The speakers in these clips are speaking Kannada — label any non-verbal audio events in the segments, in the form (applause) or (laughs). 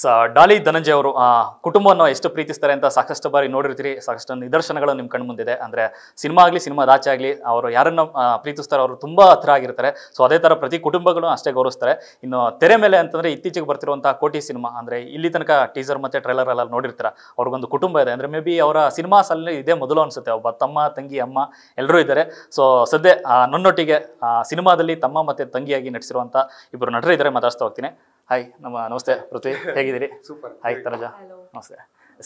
ಸ ಡಾಲಿ ಧನಂಜಯ ಅವರು ಕುಟುಂಬವನ್ನು ಎಷ್ಟು ಪ್ರೀತಿಸ್ತಾರೆ ಅಂತ ಸಾಕಷ್ಟು ಬಾರಿ ನೋಡಿರ್ತೀರಿ ಸಾಕಷ್ಟು ನಿದರ್ಶನಗಳು ನಿಮ್ಮ ಮುಂದಿದೆ ಅಂದರೆ ಸಿನಿಮಾ ಆಗಲಿ ಸಿನಿಮಾ ದಾಚೆ ಆಗಲಿ ಅವರು ಯಾರನ್ನು ಪ್ರೀತಿಸ್ತಾರೋ ಅವರು ತುಂಬ ಹತ್ರ ಆಗಿರ್ತಾರೆ ಸೊ ಅದೇ ಥರ ಪ್ರತಿ ಕುಟುಂಬಗಳು ಅಷ್ಟೇ ಗೌರವಿಸ್ತಾರೆ ಇನ್ನು ತೆರೆ ಮೇಲೆ ಅಂತಂದರೆ ಇತ್ತೀಚೆಗೆ ಬರ್ತಿರುವಂಥ ಕೋಟಿ ಸಿನಿಮಾ ಅಂದರೆ ಇಲ್ಲಿ ತನಕ ಟೀಸರ್ ಮತ್ತು ಟ್ರೈಲರ್ ಎಲ್ಲ ನೋಡಿರ್ತಾರೆ ಅವ್ರಿಗೊಂದು ಕುಟುಂಬ ಇದೆ ಅಂದರೆ ಮೇ ಬಿ ಅವರ ಸಿನಿಮಾ ಇದೇ ಮೊದಲು ಅನಿಸುತ್ತೆ ಒಬ್ಬ ತಮ್ಮ ತಂಗಿ ಅಮ್ಮ ಎಲ್ಲರೂ ಇದ್ದಾರೆ ಸೊ ಸದ್ಯ ನನ್ನೊಟ್ಟಿಗೆ ಸಿನಿಮಾದಲ್ಲಿ ತಮ್ಮ ಮತ್ತು ತಂಗಿಯಾಗಿ ನಟಿಸಿರುವಂಥ ಇಬ್ಬರು ಇದ್ದಾರೆ ಮಾತಾಡ್ತಾ ಹೋಗ್ತೀನಿ ಹಾಯ್ ನಮ್ಮ ನಮಸ್ತೆ ಪೃಥ್ವಿ ಹೇಗಿದ್ದೀರಿ ಸೂಪರ್ ಹಾಯ್ ತರಜಾ ನಮಸ್ತೆ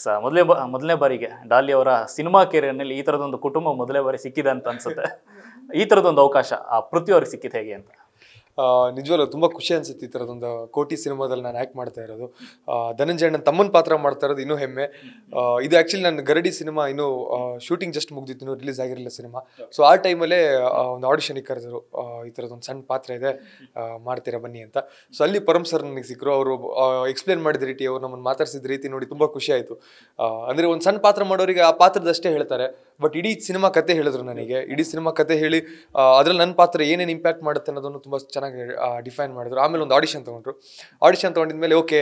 ಸ ಮೊದಲೇ ಬ ಮೊದಲನೇ ಬಾರಿಗೆ ಡಾಲಿ ಅವರ ಸಿನಿಮಾ ಕೆರಿಯರ್ನಲ್ಲಿ ಈ ಥರದೊಂದು ಕುಟುಂಬ ಮೊದಲೇ ಬಾರಿ ಸಿಕ್ಕಿದೆ ಅಂತ ಅನ್ಸುತ್ತೆ ಈ ಥರದೊಂದು ಅವಕಾಶ ಆ ಪೃಥ್ವಿ ಅವ್ರಿಗೆ ಸಿಕ್ಕಿದ್ದು ಹೇಗೆ ಅಂತ ನಿಜವಲ್ಲ ತುಂಬ ಖುಷಿ ಅನ್ಸುತ್ತೆ ಈ ಥರದೊಂದು ಕೋಟಿ ಸಿನಿಮಾದಲ್ಲಿ ನಾನು ಆ್ಯಕ್ಟ್ ಮಾಡ್ತಾ ಇರೋದು ಧನಂಜಯ ನನ್ನ ತಮ್ಮನ ಪಾತ್ರ ಮಾಡ್ತಾ ಇರೋದು ಇನ್ನೂ ಹೆಮ್ಮೆ ಇದು ಆ್ಯಕ್ಚುಲಿ ನನ್ನ ಗರಡಿ ಸಿನಿಮಾ ಇನ್ನೂ ಶೂಟಿಂಗ್ ಜಸ್ಟ್ ಮುಗ್ದಿತ್ತು ಇನ್ನೂ ರಿಲೀಸ್ ಆಗಿರಲಿಲ್ಲ ಸಿನಿಮಾ ಸೊ ಆ ಟೈಮಲ್ಲೇ ಒಂದು ಆಡಿಷನಿಗೆ ಕರೆದರು ಈ ಥರದೊಂದು ಸಣ್ಣ ಪಾತ್ರ ಇದೆ ಮಾಡ್ತೀರಾ ಬನ್ನಿ ಅಂತ ಸೊ ಅಲ್ಲಿ ಪರಮ್ ಸರ್ ನನಗೆ ಸಿಕ್ಕರು ಅವರು ಎಕ್ಸ್ಪ್ಲೇನ್ ಮಾಡಿದ ರೀತಿ ಅವರು ನಮ್ಮನ್ನು ಮಾತಾಡಿಸಿದ ರೀತಿ ನೋಡಿ ತುಂಬ ಖುಷಿ ಆಯಿತು ಅಂದರೆ ಒಂದು ಸಣ್ಣ ಪಾತ್ರ ಮಾಡೋರಿಗೆ ಆ ಪಾತ್ರದಷ್ಟೇ ಹೇಳ್ತಾರೆ ಬಟ್ ಇಡೀ ಸಿನಿಮಾ ಕತೆ ಹೇಳಿದ್ರು ನನಗೆ ಇಡೀ ಸಿನಿಮಾ ಕತೆ ಹೇಳಿ ಅದರಲ್ಲಿ ನನ್ನ ಪಾತ್ರ ಏನೇನು ಇಂಪ್ಯಾಕ್ಟ್ ಮಾಡುತ್ತೆ ಅನ್ನೋದನ್ನು ತುಂಬ ಚೆನ್ನಾಗಿ ಚೆನ್ನಾಗಿ ಡಿಫೈನ್ ಮಾಡಿದ್ರು ಆಮೇಲೆ ಒಂದು ಆಡಿಷನ್ ತೊಗೊಂಡ್ರು ಆಡಿಷನ್ ತೊಗೊಂಡಿದ್ಮೇಲೆ ಓಕೆ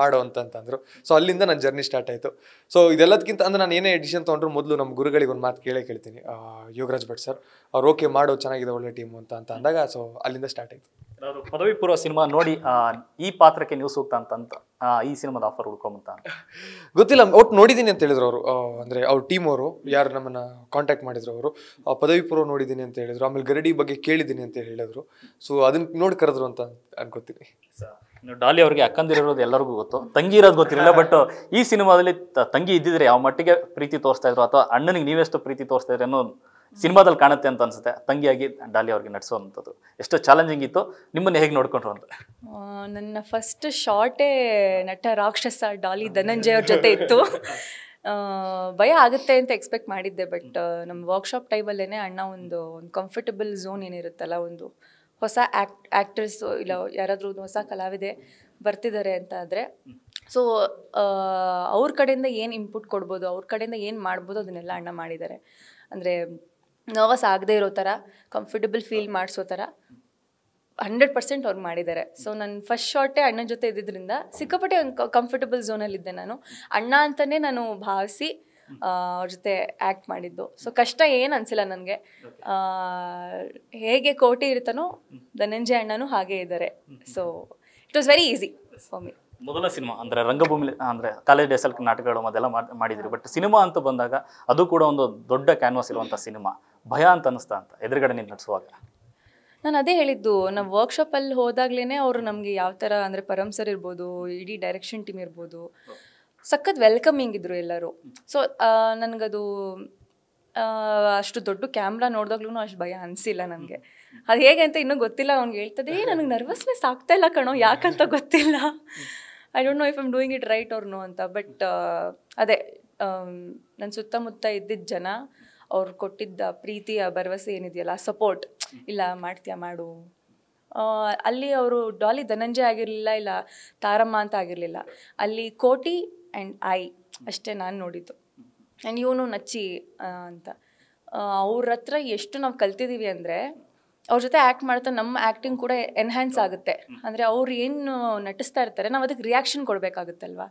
ಮಾಡು ಅಂತಂದ್ರು ಸೊ ಅಲ್ಲಿಂದ ನನ್ನ ಜರ್ನಿ ಸ್ಟಾರ್ಟ್ ಆಯಿತು ಸೊ ಇದೆಲ್ಲದಕ್ಕಿಂತ ಅಂದ್ರೆ ನಾನು ಏನೇ ಎಡಿಷನ್ ತೊಗೊಂಡ್ರು ಮೊದಲು ನಮ್ಮ ಗುರುಗಳಿಗೆ ಒಂದು ಮಾತು ಕೇಳೇ ಕೇಳ್ತೀನಿ ಯೋಗರಾಜ್ ಭಟ್ ಸರ್ ಅವ್ರು ಓಕೆ ಮಾಡೋ ಚೆನ್ನಾಗಿದೆ ಒಳ್ಳೆ ಟೀಮು ಅಂತ ಅಂತ ಅಂದಾಗ ಸೊ ಅಲ್ಲಿಂದ ಸ್ಟಾರ್ಟ್ ಆಯಿತು ಪದವಿ ಪೂರ್ವ ಸಿನಿಮಾ ನೋಡಿ ಈ ಪಾತ್ರಕ್ಕೆ ನೀವು ಸೂಕ್ತ ಅಂತ ಈ ಸಿನಿಮಾದ ಆಫರ್ ಹುಡ್ಕೊಂಬಂತ ಗೊತ್ತಿಲ್ಲ ಒಟ್ಟು ನೋಡಿದ್ದೀನಿ ಅಂತ ಹೇಳಿದ್ರು ಅವರು ಅಂದರೆ ಅವ್ರ ಟೀಮ್ ಅವರು ಯಾರು ನಮ್ಮನ್ನು ಕಾಂಟ್ಯಾಕ್ಟ್ ಮಾಡಿದ್ರು ಅವರು ಪದವಿ ಪೂರ್ವ ನೋಡಿದ್ದೀನಿ ಅಂತ ಹೇಳಿದ್ರು ಆಮೇಲೆ ಗರಡಿ ಬಗ್ಗೆ ಕೇಳಿದ್ದೀನಿ ಅಂತ ಹೇಳಿದ್ರು ಸೊ ಅದನ್ನ ನೋಡಿ ಕರೆದ್ರು ಅಂತ ಅನ್ಕೋತೀನಿ ಡಾಲಿ ಅವ್ರಿಗೆ ಅಕ್ಕಂದಿರೋದು ಎಲ್ಲರಿಗೂ ಗೊತ್ತು ತಂಗಿ ಇರೋದು ಗೊತ್ತಿರಲಿಲ್ಲ ಬಟ್ ಈ ಸಿನಿಮಾದಲ್ಲಿ ತಂಗಿ ಇದ್ದಿದ್ರೆ ಯಾವ ಮಟ್ಟಿಗೆ ಪ್ರೀತಿ ತೋರಿಸ್ತಾ ಇದ್ರು ಅಥವಾ ಅಣ್ಣನಿಗೆ ನೀವೆಷ್ಟು ಪ್ರೀತಿ ತೋರಿಸ್ತಾ ಇದ್ರೆ ಅನ್ನೋ ಸಿನಿಮಾದಲ್ಲಿ ಕಾಣುತ್ತೆ ಅಂತ ಅನ್ಸುತ್ತೆ ತಂಗಿಯಾಗಿ ಡಾಲಿ ಅವ್ರಿಗೆ ನಡೆಸುವಂಥದ್ದು ಎಷ್ಟು ಚಾಲೆಂಜಿಂಗ್ ಇತ್ತು ನಿಮ್ಮನ್ನು ಹೇಗೆ ನೋಡ್ಕೊಂಡ್ರು ಅಂತ ನನ್ನ ಫಸ್ಟ್ ಶಾರ್ಟೇ ನಟ ರಾಕ್ಷಸ ಡಾಲಿ ಧನಂಜಯ್ ಅವ್ರ ಜೊತೆ ಇತ್ತು ಭಯ ಆಗುತ್ತೆ ಅಂತ ಎಕ್ಸ್ಪೆಕ್ಟ್ ಮಾಡಿದ್ದೆ ಬಟ್ ನಮ್ಮ ವರ್ಕ್ಶಾಪ್ ಟೈಮಲ್ಲೇ ಅಣ್ಣ ಒಂದು ಒಂದು ಕಂಫರ್ಟಬಲ್ ಝೋನ್ ಏನಿರುತ್ತಲ್ಲ ಒಂದು ಹೊಸ ಆ್ಯಕ್ಟ್ ಆ್ಯಕ್ಟ್ರೆಸ್ ಇಲ್ಲ ಯಾರಾದರೂ ಒಂದು ಹೊಸ ಕಲಾವಿದೆ ಬರ್ತಿದ್ದಾರೆ ಅಂತ ಆದರೆ ಸೊ ಅವ್ರ ಕಡೆಯಿಂದ ಏನು ಇನ್ಪುಟ್ ಕೊಡ್ಬೋದು ಅವ್ರ ಕಡೆಯಿಂದ ಏನು ಮಾಡ್ಬೋದು ಅದನ್ನೆಲ್ಲ ಅಣ್ಣ ಮಾಡಿದ್ದಾರೆ ಅಂದರೆ ನರ್ವಸ್ ಆಗದೆ ಇರೋ ಥರ ಕಂಫರ್ಟಬಲ್ ಫೀಲ್ ಮಾಡಿಸೋ ಥರ ಹಂಡ್ರೆಡ್ ಪರ್ಸೆಂಟ್ ಅವ್ರು ಮಾಡಿದ್ದಾರೆ ಸೊ ನನ್ನ ಫಸ್ಟ್ ಶಾರ್ಟೇ ಅಣ್ಣನ ಜೊತೆ ಇದ್ದಿದ್ದರಿಂದ ಸಿಕ್ಕಾಪಟ್ಟೆ ಕಂಫರ್ಟಬಲ್ ಝೋನಲ್ಲಿದ್ದೆ ನಾನು ಅಣ್ಣ ಅಂತಲೇ ನಾನು ಭಾವಿಸಿ ಅವ್ರ ಜೊತೆ ಆ್ಯಕ್ಟ್ ಮಾಡಿದ್ದು ಸೊ ಕಷ್ಟ ಏನು ಅನಿಸಿಲ್ಲ ನನಗೆ ಹೇಗೆ ಕೋಟಿ ಇರ್ತಾನೋ ಧನಂಜಯ ಅಣ್ಣನೂ ಹಾಗೆ ಇದ್ದಾರೆ so it was very easy for me ಮೊದಲ ಸಿನಿಮಾ ಅಂದರೆ ರಂಗಭೂಮಿ ಅಂದರೆ ಕಾಲೇಜ್ ಡೇಸಲ್ಲಿ ನಾಟಕಗಳು ಅದೆಲ್ಲ ಮಾಡಿದ್ರು ಬಟ್ ಸಿನಿಮಾ ಅಂತ ಬಂದಾಗ ಅದು ಕೂಡ ಒಂದು ದೊಡ್ಡ ಕ್ಯಾನ್ವಾಸ್ ಇರುವಂಥ ಸಿನಿಮಾ ಭಯ ಅಂತ ಅನಿಸ್ತಾ ಅಂತ ಎದುರುಗಡೆ ನೀನು ನಡೆಸುವಾಗ ನಾನು ಅದೇ ಹೇಳಿದ್ದು ನಮ್ಮ ವರ್ಕ್ಶಾಪಲ್ಲಿ ಹೋದಾಗ್ಲೇ ಅವರು ನಮಗೆ ಯಾವ ಥರ ಅಂದರೆ ಪರಮ್ ಸರ್ ಇರ್ಬೋದು ಇಡೀ ಡೈರೆಕ್ಷನ್ ಟೀಮ್ ಇರ್ಬೋದು ಸಖತ್ ವೆಲ್ಕಮಿಂಗ್ ಇದ್ರು ಎಲ್ಲರೂ ಸೊ ನನಗದು ಅಷ್ಟು ದೊಡ್ಡ ಕ್ಯಾಮ್ರಾ ನೋಡಿದಾಗ್ಲೂ ಅಷ್ಟು ಭಯ ಅನಿಸಿಲ್ಲ ನನಗೆ ಅದು ಹೇಗೆ ಅಂತ ಇನ್ನೂ ಗೊತ್ತಿಲ್ಲ ಅವ್ನಿಗೆ ಹೇಳ್ತದೆ ನನಗೆ ನರ್ವಸ್ನೆಸ್ ಆಗ್ತಾ ಇಲ್ಲ ಕಣೋ ಯಾಕಂತ ಗೊತ್ತಿಲ್ಲ I don't know if I'm doing it right ಅವ್ರ ನೋ ಅಂತ ಬಟ್ uh, ಅದೇ um, ನನ್ನ ಸುತ್ತಮುತ್ತ ಇದ್ದಿದ್ದ ಜನ ಅವ್ರು ಕೊಟ್ಟಿದ್ದ ಪ್ರೀತಿಯ ಭರವಸೆ ಏನಿದೆಯಲ್ಲ ಸಪೋರ್ಟ್ ಇಲ್ಲ ಮಾಡ್ತೀಯ ಮಾಡು ಅಲ್ಲಿ ಅವರು ಡಾಲಿ ಧನಂಜಯ ಆಗಿರಲಿಲ್ಲ ಇಲ್ಲ ತಾರಮ್ಮ ಅಂತ ಆಗಿರಲಿಲ್ಲ ಅಲ್ಲಿ ಕೋಟಿ ಆ್ಯಂಡ್ ಐ ಅಷ್ಟೇ ನಾನು ನೋಡಿದ್ದು ಆ್ಯಂಡ್ ಇವನು ನಚ್ಚಿ ಅಂತ ಅವ್ರ ಹತ್ರ ಎಷ್ಟು ನಾವು ಕಲ್ತಿದ್ದೀವಿ ಅಂದರೆ ಅವ್ರ ಜೊತೆ ಆ್ಯಕ್ಟ್ ಮಾಡ್ತಾ ನಮ್ಮ ಆ್ಯಕ್ಟಿಂಗ್ ಕೂಡ ಎನ್ಹ್ಯಾನ್ಸ್ ಆಗುತ್ತೆ ಅಂದರೆ ಅವ್ರು ಏನು ನಟಿಸ್ತಾ ಇರ್ತಾರೆ ನಾವು ಅದಕ್ಕೆ ರಿಯಾಕ್ಷನ್ ಕೊಡಬೇಕಾಗುತ್ತಲ್ವಾ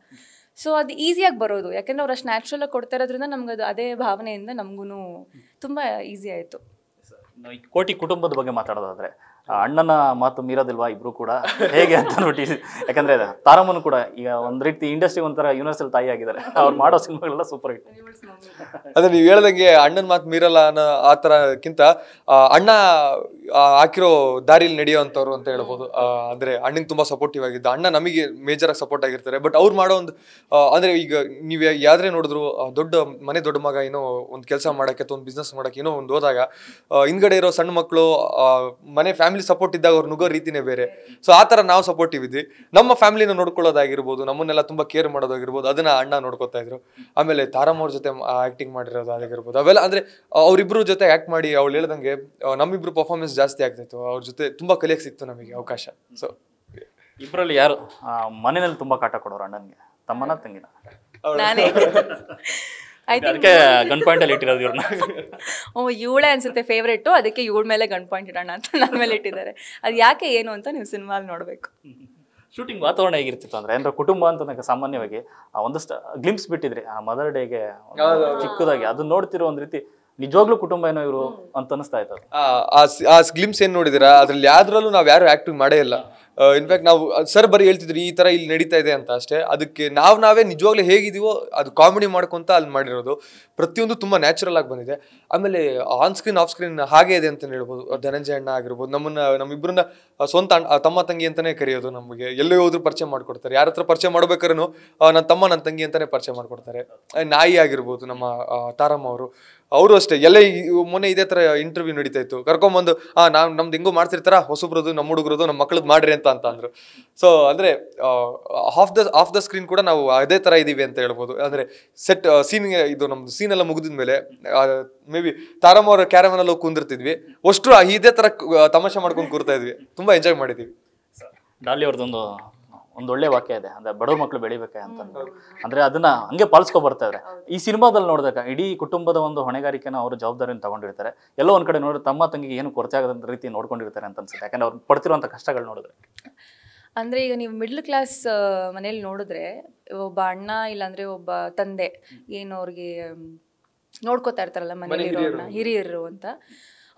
ಸೊ ಅದು ಈಸಿಯಾಗಿ ಬರೋದು ಯಾಕೆಂದರೆ ಅವ್ರು ಅಷ್ಟು ಆಗಿ ಕೊಡ್ತಾ ಇರೋದ್ರಿಂದ ನಮ್ಗೆ ಅದು ಅದೇ ಭಾವನೆಯಿಂದ ನಮಗೂ ತುಂಬ ಈಸಿ ಆಯಿತು ಕೋಟಿ ಕುಟುಂಬದ ಬಗ್ಗೆ ಮಾತಾಡೋದಾದ್ರೆ ಅಣ್ಣನ ಮಾತು ಮೀರೋದಿಲ್ವಾ ಇಬ್ರು ಕೂಡ ಹೇಗೆ ಅಂತ ನೋಡಿ ಯಾಕಂದ್ರೆ ತಾರಮ್ಮನ್ ಕೂಡ ಈಗ ಒಂದ್ ರೀತಿ ಇಂಡಸ್ಟ್ರಿ ಒಂಥರ ಯೂನಿವರ್ಸಲ್ ತಾಯಿ ಆಗಿದ್ದಾರೆ ಅವ್ರು ಮಾಡೋ ಸಿನಿಮಾಗಳೆಲ್ಲ ಸೂಪರ್ ಹಿಟ್ ಅದೇ ನೀವು ಹೇಳ್ದಂಗೆ ಅಣ್ಣನ ಮಾತು ಮೀರಲ್ಲ ಅನ್ನೋ ಆ ಕಿಂತ ಅಣ್ಣ ಹಾಕಿರೋ ದಾರಿಯಲ್ಲಿ ನಡೆಯುವಂತವ್ರು ಅಂತ ಹೇಳ್ಬೋದು ಅಂದ್ರೆ ಅಣ್ಣನ್ ತುಂಬಾ ಸಪೋರ್ಟಿವ್ ಆಗಿದ್ದ ಅಣ್ಣ ನಮಗೆ ಮೇಜರ್ ಆಗಿ ಸಪೋರ್ಟ್ ಆಗಿರ್ತಾರೆ ಬಟ್ ಅವ್ರು ಮಾಡೋ ಒಂದು ಅಂದ್ರೆ ಈಗ ನೀವು ಯಾವ್ದ್ರೆ ನೋಡಿದ್ರು ದೊಡ್ಡ ಮನೆ ದೊಡ್ಡ ಮಗ ಏನೋ ಒಂದು ಕೆಲಸ ಮಾಡಕ್ಕೆ ಅಥವಾ ಒಂದು ಬಿಸ್ನೆಸ್ ಮಾಡಕ್ಕೆ ಏನೋ ಒಂದು ಹೋದಾಗ ಹಿಂದ್ಗಡೆ ಇರೋ ಸಣ್ಣ ಮಕ್ಕಳು ಮನೆ ಫ್ಯಾಮಿಲಿ ಫ್ಯಾಮಿಲಿ ಸಪೋರ್ಟ್ ಇದ್ದಾಗ ಅವ್ರು ನುಗ್ಗೋ ರೀತಿನೇ ಬೇರೆ ಸೊ ಆ ಥರ ನಾವು ಸಪೋರ್ಟಿವ್ ಇದ್ವಿ ನಮ್ಮ ಫ್ಯಾಮಿಲಿನ ನೋಡ್ಕೊಳ್ಳೋದಾಗಿರ್ಬೋದು ನಮ್ಮನ್ನೆಲ್ಲ ತುಂಬಾ ಕೇರ್ ಮಾಡೋದಾಗಿರ್ಬೋದು ಅದನ್ನ ಅಣ್ಣ ನೋಡ್ಕೊತಾ ಇದ್ರು ಆಮೇಲೆ ತಾರಮ್ಮ ಅವ್ರ ಜೊತೆ ಆಕ್ಟಿಂಗ್ ಮಾಡಿರೋದು ಆಗಿರ್ಬೋದು ಅವೆಲ್ಲ ಅಂದ್ರೆ ಅವರಿಬ್ಬರು ಜೊತೆ ಆಕ್ಟ್ ಮಾಡಿ ಅವ್ಳು ಹೇಳ್ದಂಗೆ ನಮ್ಮಿಬ್ರು ಪರ್ಫಾರ್ಮೆನ್ಸ್ ಜಾಸ್ತಿ ಆಗ್ತಿತ್ತು ಅವ್ರ ಜೊತೆ ತುಂಬಾ ಕಲಿಯಕ್ಕೆ ಸಿಕ್ತು ನಮಗೆ ಅವಕಾಶ ಸೊ ಇಬ್ಬರಲ್ಲಿ ಯಾರು ಮನೆಯಲ್ಲಿ ತುಂಬಾ ಕಾಟ ಕೊಡೋರು ಅಣ್ಣನಿಗೆ ತಮ್ಮನ ತಂಗಿನ (laughs) ಅದಕ್ಕೆ ಗನ್ ಪಾಯಿಂಟ್ ಅಲ್ಲಿ ಇಟ್ಟಿರೋದು ಇವ್ರನ್ನ (laughs) ಓ ಇವಳೆ ಅನ್ಸುತ್ತೆ ಫೇವ್ರೇಟು ಅದಕ್ಕೆ ಇವಳ ಮೇಲೆ ಗನ್ ಪಾಯಿಂಟ್ ಇಡೋಣ ಅಂತ ನನ್ನ ಮೇಲೆ ಇಟ್ಟಿದ್ದಾರೆ ಅದು ಯಾಕೆ ಏನು ಅಂತ ನೀವು ಸಿನಿಮಾಲ್ ನೋಡಬೇಕು ಶೂಟಿಂಗ್ ವಾತಾವರಣ ಹೇಗಿರ್ತಿತ್ತು ಅಂದ್ರೆ ಅಂದ್ರೆ ಕುಟುಂಬ ಅಂತ ಸಾಮಾನ್ಯವಾಗಿ ಒಂದಷ್ಟು ಗ್ಲಿಮ್ಸ್ ಬಿಟ್ಟಿದ್ರಿ ಆ ಮದರ್ ಡೇಗೆ ಚಿಕ್ಕದಾಗಿ ಅದು ನೋಡ್ತಿರೋ ಒಂದ್ ರೀತಿ ನಿಜವಾಗ್ಲೂ ಕುಟುಂಬ ಏನೋ ಇವರು ಅಂತ ಅನಿಸ್ತಾ ಇತ್ತು ಆ ಗ್ಲಿಮ್ಸ್ ಏನ್ ನೋಡಿದಿರಾ ಅದ್ರಲ್ಲಿ ಯಾವ್ದ್ರಲ್ಲೂ ನಾವ್ ಯಾರು ಆಕ್ಟಿಂಗ್ ಮಾಡೇ ಇಲ್ಲ ಇನ್ಫ್ಯಾಕ್ಟ್ ನಾವು ಸರ್ ಬರೀ ಹೇಳ್ತಿದ್ರು ಈ ಥರ ಇಲ್ಲಿ ನಡೀತಾ ಇದೆ ಅಂತ ಅಷ್ಟೇ ಅದಕ್ಕೆ ನಾವು ನಾವೇ ನಿಜವಾಗ್ಲೂ ಹೇಗಿದೀವೋ ಅದು ಕಾಮಿಡಿ ಮಾಡ್ಕೊಂತ ಅಲ್ಲಿ ಮಾಡಿರೋದು ಪ್ರತಿಯೊಂದು ತುಂಬ ನ್ಯಾಚುರಲ್ ಆಗಿ ಬಂದಿದೆ ಆಮೇಲೆ ಆನ್ ಸ್ಕ್ರೀನ್ ಆಫ್ ಸ್ಕ್ರೀನ್ ಹಾಗೆ ಇದೆ ಅಂತ ಹೇಳ್ಬೋದು ಧನಂಜಯ ಅಣ್ಣ ಆಗಿರ್ಬೋದು ನಮ್ಮನ್ನ ನಮ್ಮಿಬ್ಬರನ್ನ ಸ್ವಂತ ತಮ್ಮ ತಂಗಿ ಅಂತಾನೆ ಕರೆಯೋದು ನಮಗೆ ಎಲ್ಲೇ ಹೋದ್ರು ಪರಿಚಯ ಮಾಡ್ಕೊಡ್ತಾರೆ ಯಾರ ಹತ್ರ ಪರಿಚಯ ಮಾಡ್ಬೇಕಾದ್ರೂ ನನ್ನ ತಮ್ಮ ನನ್ನ ತಂಗಿ ಅಂತಾನೆ ಪರಿಚಯ ಮಾಡ್ಕೊಡ್ತಾರೆ ನಾಯಿ ಆಗಿರ್ಬೋದು ನಮ್ಮ ತಾರಮ್ಮ ಅವರು ಅವರು ಅಷ್ಟೇ ಎಲ್ಲ ಮೊನ್ನೆ ಇದೇ ತರ ಇಂಟರ್ವ್ಯೂ ನಡೀತಾ ಇತ್ತು ಕರ್ಕೊಂಬಂದು ಆ ನಾವು ನಮ್ದು ಹಿಂಗೂ ಮಾಡ್ತಿರ್ತಾರ ಹೊಸಬ್ರದ್ದು ನಮ್ಮ ಹುಡುಗರದು ನಮ್ಮ ಮಕ್ಳದ್ದು ಮಾಡ್ರಿ ಅಂತ ಅಂತ ಅಂದ್ರು ಸೊ ಅಂದರೆ off the off the screen ಕೂಡ ನಾವು ಅದೇ ತರ ಇದೀವಿ ಅಂತ ಹೇಳ್ಬೋದು ಅಂದ್ರೆ ಸೆಟ್ ಸೀನ್ ಇದು ನಮ್ಮದು ಸೀನ್ ಎಲ್ಲ ಮೇಲೆ ಮೇ ಬಿ ತಾರಮ್ಮ ಅವರ ಕ್ಯಾರಮನ್ ಕುಂದಿರ್ತಿದ್ವಿ ಅಷ್ಟು ಇದೇ ತರ ತಮಾಷೆ ಮಾಡ್ಕೊಂಡು ಕೂರ್ತಾ ಇದ್ವಿ ತುಂಬಾ ಎಂಜಾಯ್ ಮಾಡಿದ್ವಿ ಡಾಲಿ ಅವ್ರದ್ದೊಂದು ಒಂದ್ ಒಳ್ಳೆ ವಾಕ್ಯ ಇದೆ ಅಂದ್ರೆ ಬಡವ್ರ ಮಕ್ಳು ಬೆಳಿಬೇಕೆ ಅಂತ ಅಂದ್ರೆ ಅದನ್ನ ಹಂಗೆ ಪಾಲಿಸ್ಕೊ ಬರ್ತಾ ಈ ಸಿನಿಮಾದಲ್ಲಿ ನೋಡಿದಾಗ ಇಡೀ ಕುಟುಂಬದ ಒಂದು ಹೊಣೆಗಾರಿಕೆನ ಅವರು ಜವಾಬ್ದಾರಿಯನ್ನು ತಗೊಂಡಿರ್ತಾರೆ ಎಲ್ಲೋ ಒಂದ್ ಕಡೆ ನೋಡಿದ್ರೆ ತಮ್ಮ ತಂಗಿಗೆ ಏನು ಕೊರತೆ ಆಗದಂತ ರೀತಿ ನೋಡ್ಕೊಂಡಿರ್ತಾರೆ ಅಂತ ಅನ್ಸುತ್ತೆ ಯಾಕಂದ್ರೆ ಅವ್ರು ಪಡ್ತಿರುವಂತ ಕಷ್ಟಗಳು ನೋಡಿದ್ರೆ ಅಂದ್ರೆ ಈಗ ನೀವು ಮಿಡ್ಲ್ ಕ್ಲಾಸ್ ಮನೇಲಿ ನೋಡಿದ್ರೆ ಒಬ್ಬ ಅಣ್ಣ ಇಲ್ಲಾಂದ್ರೆ ಒಬ್ಬ ತಂದೆ ಏನು ಅವ್ರಿಗೆ ನೋಡ್ಕೋತಾ ಇರ್ತಾರಲ್ಲ ಮನೇಲಿ ಹಿರಿಯರು ಅಂತ